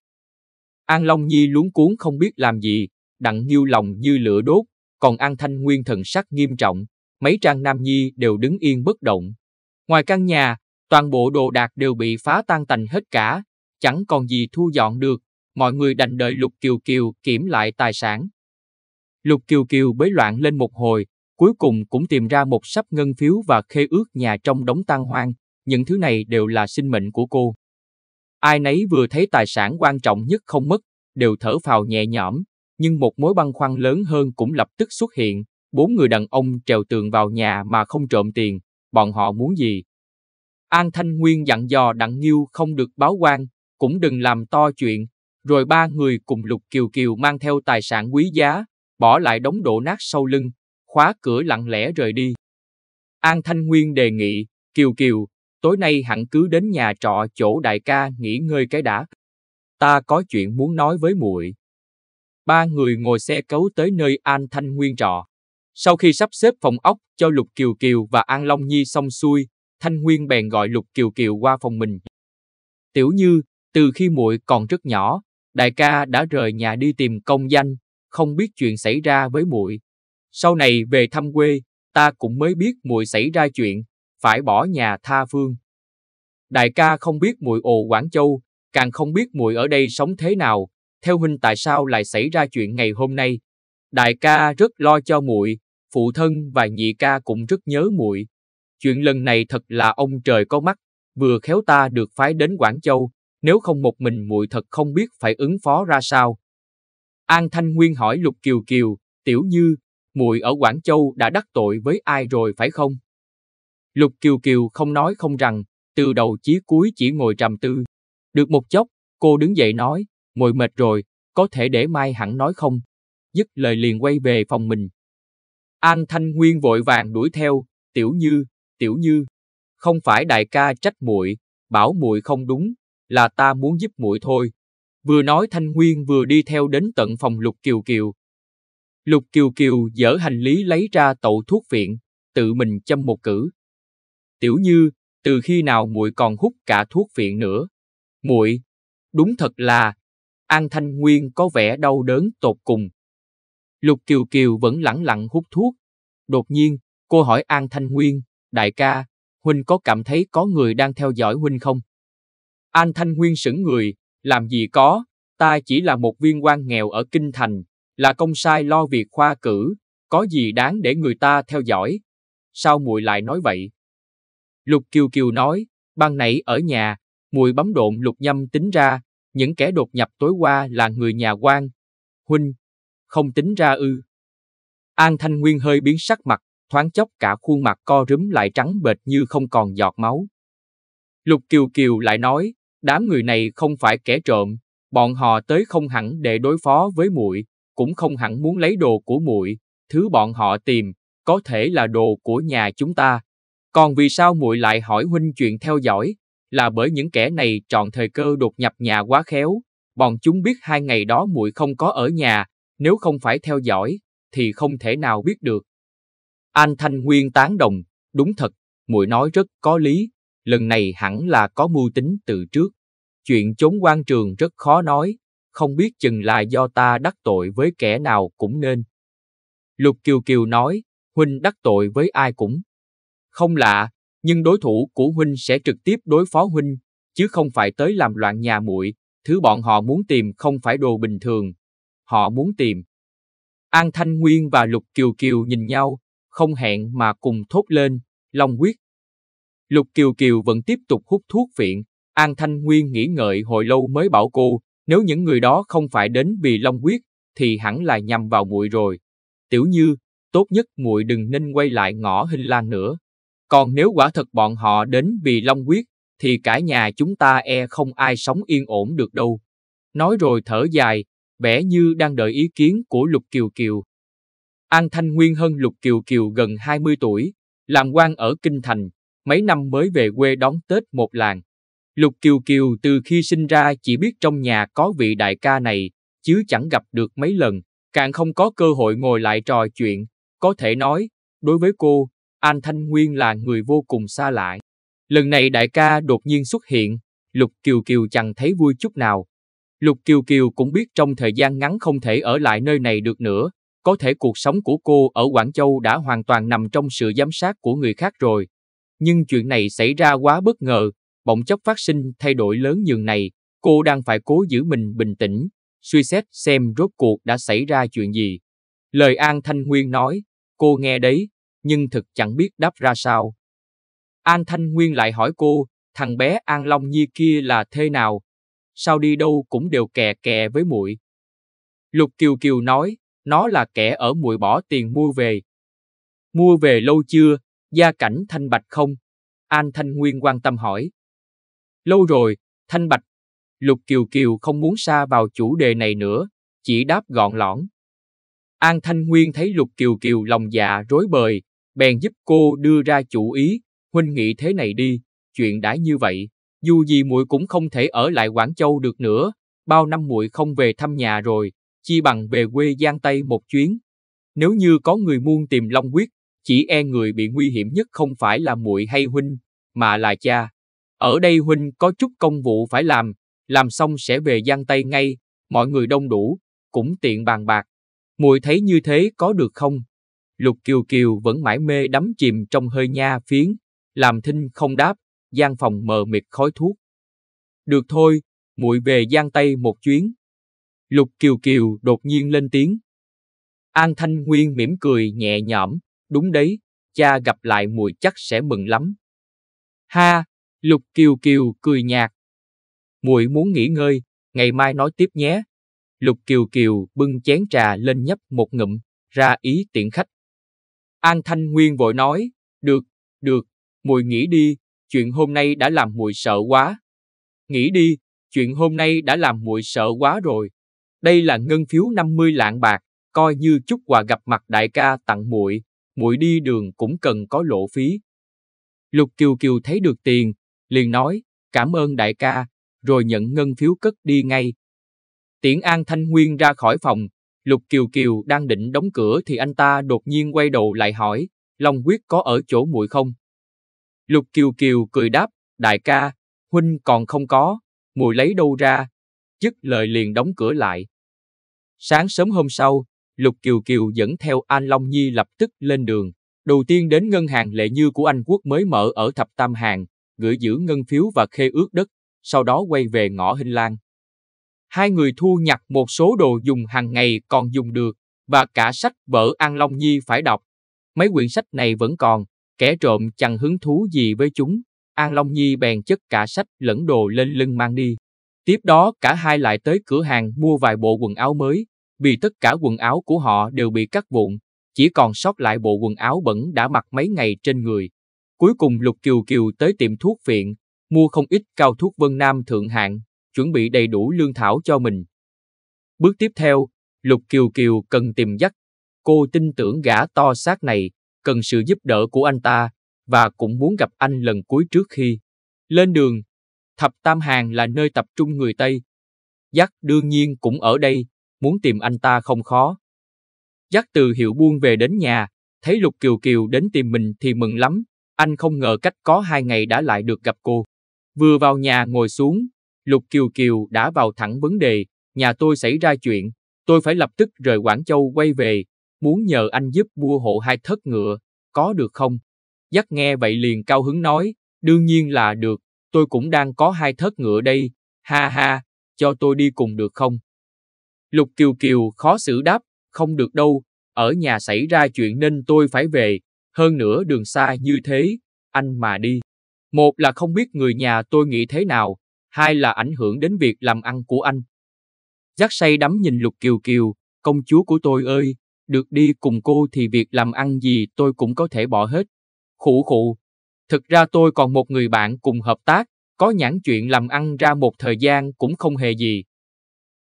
An Long Nhi luống cuống không biết làm gì, đặng nhiêu lòng như lửa đốt, còn An Thanh Nguyên thần sắc nghiêm trọng, mấy trang nam nhi đều đứng yên bất động. Ngoài căn nhà, toàn bộ đồ đạc đều bị phá tan tành hết cả, chẳng còn gì thu dọn được, mọi người đành đợi Lục Kiều Kiều kiểm lại tài sản. Lục Kiều Kiều bới loạn lên một hồi, cuối cùng cũng tìm ra một sắp ngân phiếu và khê ước nhà trong đống tan hoang, những thứ này đều là sinh mệnh của cô. Ai nấy vừa thấy tài sản quan trọng nhất không mất, đều thở phào nhẹ nhõm, nhưng một mối băn khoăn lớn hơn cũng lập tức xuất hiện, bốn người đàn ông trèo tường vào nhà mà không trộm tiền, bọn họ muốn gì? An Thanh Nguyên dặn dò Đặng Nghiêu không được báo quan, cũng đừng làm to chuyện, rồi ba người cùng Lục Kiều Kiều mang theo tài sản quý giá, bỏ lại đống đổ nát sau lưng, khóa cửa lặng lẽ rời đi. An Thanh Nguyên đề nghị, Kiều Kiều, tối nay hẳn cứ đến nhà trọ chỗ đại ca nghỉ ngơi cái đã. Ta có chuyện muốn nói với muội. Ba người ngồi xe cấu tới nơi An Thanh Nguyên trọ. Sau khi sắp xếp phòng ốc cho Lục Kiều Kiều và An Long Nhi xong xuôi, Thanh Nguyên bèn gọi Lục Kiều Kiều qua phòng mình. Tiểu Như, từ khi muội còn rất nhỏ, đại ca đã rời nhà đi tìm công danh, không biết chuyện xảy ra với muội. Sau này về thăm quê, ta cũng mới biết muội xảy ra chuyện, phải bỏ nhà tha phương. Đại ca không biết muội ồ Quảng Châu, càng không biết muội ở đây sống thế nào, theo huynh tại sao lại xảy ra chuyện ngày hôm nay. Đại ca rất lo cho muội, phụ thân và nhị ca cũng rất nhớ muội. Chuyện lần này thật là ông trời có mắt, vừa khéo ta được phái đến Quảng Châu, nếu không một mình muội thật không biết phải ứng phó ra sao. An Thanh Nguyên hỏi Lục Kiều Kiều, Tiểu Như, muội ở Quảng Châu đã đắc tội với ai rồi phải không? Lục Kiều Kiều không nói không rằng, từ đầu chí cuối chỉ ngồi trầm tư. Được một chốc, cô đứng dậy nói, muội mệt rồi, có thể để mai hẳn nói không? Dứt lời liền quay về phòng mình. An Thanh Nguyên vội vàng đuổi theo, "Tiểu Như, Tiểu Như, không phải đại ca trách muội, bảo muội không đúng, là ta muốn giúp muội thôi." Vừa nói Thanh Nguyên vừa đi theo đến tận phòng Lục Kiều Kiều, Lục Kiều Kiều dở hành lý lấy ra tẩu thuốc viện, tự mình châm một cử. Tiểu Như, từ khi nào muội còn hút cả thuốc viện nữa? Muội, đúng thật là An Thanh Nguyên có vẻ đau đớn tột cùng. Lục Kiều Kiều vẫn lẳng lặng hút thuốc. Đột nhiên, cô hỏi An Thanh Nguyên, đại ca, Huynh có cảm thấy có người đang theo dõi Huynh không? An Thanh Nguyên sững người, làm gì có, ta chỉ là một viên quan nghèo ở Kinh Thành, là công sai lo việc khoa cử, có gì đáng để người ta theo dõi? Sao muội lại nói vậy? Lục Kiều Kiều nói, ban nãy ở nhà, muội bấm độn Lục Nhâm tính ra, những kẻ đột nhập tối qua là người nhà quan. Huynh, không tính ra ư. An Thanh Nguyên hơi biến sắc mặt, thoáng chốc cả khuôn mặt co rúm lại trắng bệch như không còn giọt máu. Lục Kiều Kiều lại nói, đám người này không phải kẻ trộm, bọn họ tới không hẳn để đối phó với muội, cũng không hẳn muốn lấy đồ của muội, thứ bọn họ tìm có thể là đồ của nhà chúng ta. Còn vì sao muội lại hỏi huynh chuyện theo dõi? Là bởi những kẻ này chọn thời cơ đột nhập nhà quá khéo, bọn chúng biết hai ngày đó muội không có ở nhà, nếu không phải theo dõi thì không thể nào biết được. Anh Thanh Nguyên tán đồng, đúng thật, muội nói rất có lý, lần này hẳn là có mưu tính từ trước. Chuyện trốn quan trường rất khó nói, không biết chừng là do ta đắc tội với kẻ nào cũng nên. Lục Kiều Kiều nói, huynh đắc tội với ai cũng. Không lạ, nhưng đối thủ của huynh sẽ trực tiếp đối phó huynh, chứ không phải tới làm loạn nhà muội, thứ bọn họ muốn tìm không phải đồ bình thường. Họ muốn tìm. An Thanh Nguyên và Lục Kiều Kiều nhìn nhau, không hẹn mà cùng thốt lên, Long quyết. Lục Kiều Kiều vẫn tiếp tục hút thuốc viện, An Thanh Nguyên nghĩ ngợi hồi lâu mới bảo cô, nếu những người đó không phải đến vì long quyết, thì hẳn là nhằm vào muội rồi. Tiểu Như, tốt nhất muội đừng nên quay lại ngõ Hình Lan nữa. Còn nếu quả thật bọn họ đến vì long quyết, thì cả nhà chúng ta e không ai sống yên ổn được đâu. Nói rồi thở dài, vẻ như đang đợi ý kiến của Lục Kiều Kiều. An Thanh Nguyên hơn Lục Kiều Kiều gần 20 tuổi, làm quan ở Kinh Thành, mấy năm mới về quê đón Tết một làng. Lục Kiều Kiều từ khi sinh ra chỉ biết trong nhà có vị đại ca này, chứ chẳng gặp được mấy lần, càng không có cơ hội ngồi lại trò chuyện. Có thể nói, đối với cô, An Thanh Nguyên là người vô cùng xa lạ. Lần này đại ca đột nhiên xuất hiện, Lục Kiều Kiều chẳng thấy vui chút nào. Lục Kiều Kiều cũng biết trong thời gian ngắn không thể ở lại nơi này được nữa, có thể cuộc sống của cô ở Quảng Châu đã hoàn toàn nằm trong sự giám sát của người khác rồi. Nhưng chuyện này xảy ra quá bất ngờ, bỗng chốc phát sinh thay đổi lớn nhường này, cô đang phải cố giữ mình bình tĩnh, suy xét xem rốt cuộc đã xảy ra chuyện gì. Lời An Thanh Nguyên nói, cô nghe đấy, nhưng thực chẳng biết đáp ra sao. An Thanh Nguyên lại hỏi cô, thằng bé An Long Nhi kia là thế nào? Sao đi đâu cũng đều kè kè với muội. Lục Kiều Kiều nói, nó là kẻ ở muội bỏ tiền mua về. Mua về lâu chưa, gia cảnh thanh bạch không? An Thanh Nguyên quan tâm hỏi. Lâu rồi, Thanh Bạch. Lục Kiều Kiều không muốn xa vào chủ đề này nữa, chỉ đáp gọn lõn. An Thanh Nguyên thấy Lục Kiều Kiều lòng dạ rối bời, bèn giúp cô đưa ra chủ ý, huynh nghĩ thế này đi, chuyện đã như vậy, dù gì muội cũng không thể ở lại Quảng Châu được nữa, bao năm muội không về thăm nhà rồi, chi bằng về quê Giang Tây một chuyến. Nếu như có người muôn tìm Long Quyết, chỉ e người bị nguy hiểm nhất không phải là muội hay huynh, mà là cha. Ở đây huynh có chút công vụ phải làm, làm xong sẽ về Giang Tây ngay, mọi người đông đủ, cũng tiện bàn bạc. Mùi thấy như thế có được không? Lục Kiều Kiều vẫn mãi mê đắm chìm trong hơi nha phiến, làm thinh không đáp, gian phòng mờ mịt khói thuốc. Được thôi, muội về Giang Tây một chuyến. Lục Kiều Kiều đột nhiên lên tiếng. An Thanh Nguyên mỉm cười nhẹ nhõm, đúng đấy, cha gặp lại muội chắc sẽ mừng lắm. Ha, Lục Kiều Kiều cười nhạt. Muội muốn nghỉ ngơi, ngày mai nói tiếp nhé. Lục Kiều Kiều bưng chén trà lên nhấp một ngụm, ra ý tiện khách. An Thanh Nguyên vội nói, được, được, muội nghỉ đi, chuyện hôm nay đã làm muội sợ quá. Nghỉ đi, chuyện hôm nay đã làm muội sợ quá rồi. Đây là ngân phiếu 50 lạng bạc, coi như chút quà gặp mặt đại ca tặng muội, muội đi đường cũng cần có lộ phí. Lục Kiều Kiều thấy được tiền, liền nói, cảm ơn đại ca, rồi nhận ngân phiếu cất đi ngay. Tiễn An Thanh Nguyên ra khỏi phòng, Lục Kiều Kiều đang định đóng cửa thì anh ta đột nhiên quay đầu lại hỏi, Long Quyết có ở chỗ muội không? Lục Kiều Kiều cười đáp, đại ca, huynh còn không có, muội lấy đâu ra? chức lời liền đóng cửa lại. Sáng sớm hôm sau, Lục Kiều Kiều dẫn theo An Long Nhi lập tức lên đường. Đầu tiên đến ngân hàng lệ như của Anh Quốc mới mở ở Thập Tam Hàng, gửi giữ ngân phiếu và khê ước đất, sau đó quay về ngõ Hinh Lan. Hai người thu nhặt một số đồ dùng hàng ngày còn dùng được và cả sách vở An Long Nhi phải đọc. Mấy quyển sách này vẫn còn, kẻ trộm chẳng hứng thú gì với chúng. An Long Nhi bèn chất cả sách lẫn đồ lên lưng mang đi. Tiếp đó cả hai lại tới cửa hàng mua vài bộ quần áo mới, vì tất cả quần áo của họ đều bị cắt vụn, chỉ còn sót lại bộ quần áo bẩn đã mặc mấy ngày trên người. Cuối cùng Lục Kiều Kiều tới tiệm thuốc viện, mua không ít cao thuốc Vân Nam thượng hạng, chuẩn bị đầy đủ lương thảo cho mình. Bước tiếp theo, Lục Kiều Kiều cần tìm dắt. Cô tin tưởng gã to xác này, cần sự giúp đỡ của anh ta, và cũng muốn gặp anh lần cuối trước khi. Lên đường, Thập Tam Hàng là nơi tập trung người Tây. Dắt đương nhiên cũng ở đây, muốn tìm anh ta không khó. Dắt từ hiệu buôn về đến nhà, thấy Lục Kiều Kiều đến tìm mình thì mừng lắm, anh không ngờ cách có hai ngày đã lại được gặp cô. Vừa vào nhà ngồi xuống, Lục Kiều Kiều đã vào thẳng vấn đề, nhà tôi xảy ra chuyện, tôi phải lập tức rời Quảng Châu quay về, muốn nhờ anh giúp mua hộ hai thất ngựa, có được không? Dắt nghe vậy liền cao hứng nói, đương nhiên là được, tôi cũng đang có hai thất ngựa đây, ha ha, cho tôi đi cùng được không? Lục Kiều Kiều khó xử đáp, không được đâu, ở nhà xảy ra chuyện nên tôi phải về, hơn nữa đường xa như thế, anh mà đi. Một là không biết người nhà tôi nghĩ thế nào, hai là ảnh hưởng đến việc làm ăn của anh. Giác say đắm nhìn Lục Kiều Kiều, công chúa của tôi ơi, được đi cùng cô thì việc làm ăn gì tôi cũng có thể bỏ hết. Khủ khụ, thực ra tôi còn một người bạn cùng hợp tác, có nhãn chuyện làm ăn ra một thời gian cũng không hề gì.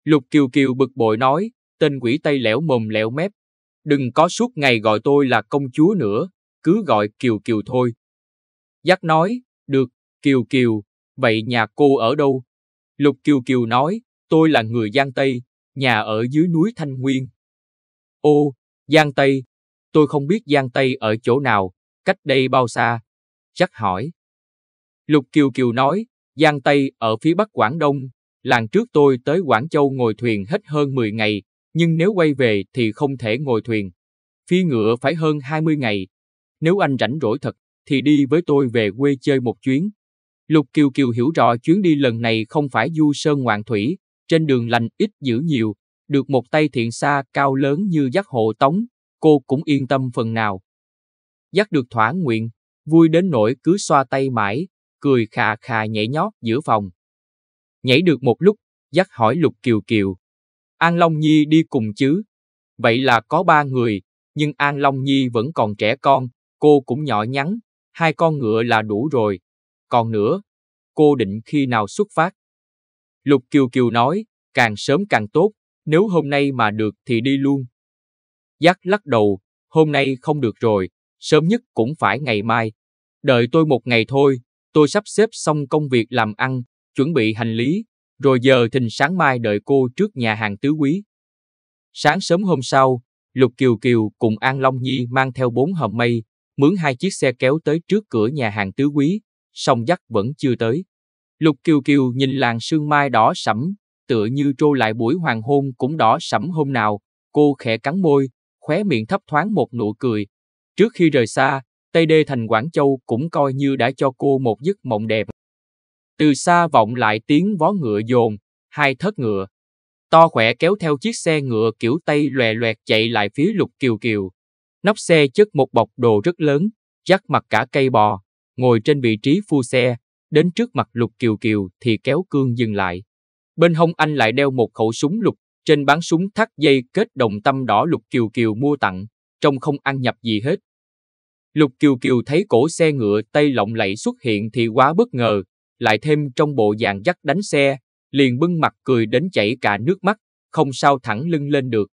Lục Kiều Kiều bực bội nói, tên quỷ Tây lẻo mồm lẻo mép. Đừng có suốt ngày gọi tôi là công chúa nữa, cứ gọi Kiều Kiều thôi. Giác nói, được, Kiều Kiều, vậy nhà cô ở đâu? Lục Kiều Kiều nói, tôi là người Giang Tây, nhà ở dưới núi Thanh Nguyên. Ô, Giang Tây, tôi không biết Giang Tây ở chỗ nào, cách đây bao xa? giác hỏi. Lục Kiều Kiều nói, Giang Tây ở phía bắc Quảng Đông, làng trước tôi tới Quảng Châu ngồi thuyền hết hơn 10 ngày, nhưng nếu quay về thì không thể ngồi thuyền. Phi ngựa phải hơn 20 ngày, nếu anh rảnh rỗi thật, thì đi với tôi về quê chơi một chuyến. Lục Kiều Kiều hiểu rõ chuyến đi lần này không phải du sơn ngoạn thủy, trên đường lành ít dữ nhiều, được một tay thiện xa cao lớn như giác hộ tống, cô cũng yên tâm phần nào. Giác được thỏa nguyện, vui đến nỗi cứ xoa tay mãi, cười khà khà nhảy nhót giữa phòng. Nhảy được một lúc, Giác hỏi Lục Kiều Kiều. An Long Nhi đi cùng chứ? Vậy là có ba người, nhưng An Long Nhi vẫn còn trẻ con, Cô cũng nhỏ nhắn, hai con ngựa là đủ rồi. Còn nữa, cô định khi nào xuất phát? Lục Kiều Kiều nói, càng sớm càng tốt, nếu hôm nay mà được thì đi luôn. Giác lắc đầu, hôm nay không được rồi, sớm nhất cũng phải ngày mai. Đợi tôi một ngày thôi, tôi sắp xếp xong công việc làm ăn, chuẩn bị hành lý, rồi giờ thình sáng mai đợi cô trước nhà hàng tứ quý. Sáng sớm hôm sau, Lục Kiều Kiều cùng An Long Nhi mang theo bốn hòm mây, mướn hai chiếc xe kéo tới trước cửa nhà hàng tứ quý, song dắt vẫn chưa tới. Lục Kiều Kiều nhìn làng sương mai đỏ sẫm, tựa như trô lại buổi hoàng hôn cũng đỏ sẫm hôm nào, cô khẽ cắn môi, khóe miệng thấp thoáng một nụ cười. Trước khi rời xa, Tây Đê thành Quảng Châu cũng coi như đã cho cô một giấc mộng đẹp. Từ xa vọng lại tiếng vó ngựa dồn, hai thất ngựa. To khỏe kéo theo chiếc xe ngựa kiểu Tây lòe loẹt chạy lại phía Lục Kiều Kiều. Nóc xe chất một bọc đồ rất lớn, dắt mặt cả cây bò, ngồi trên vị trí phu xe, đến trước mặt Lục Kiều Kiều thì kéo cương dừng lại. Bên hông anh lại đeo một khẩu súng lục, trên bán súng thắt dây kết đồng tâm đỏ Lục Kiều Kiều mua tặng, trông không ăn nhập gì hết. Lục Kiều Kiều thấy cổ xe ngựa tây lộng lẫy xuất hiện thì quá bất ngờ, lại thêm trong bộ dạng dắt đánh xe, liền bưng mặt cười đến chảy cả nước mắt, không sao thẳng lưng lên được.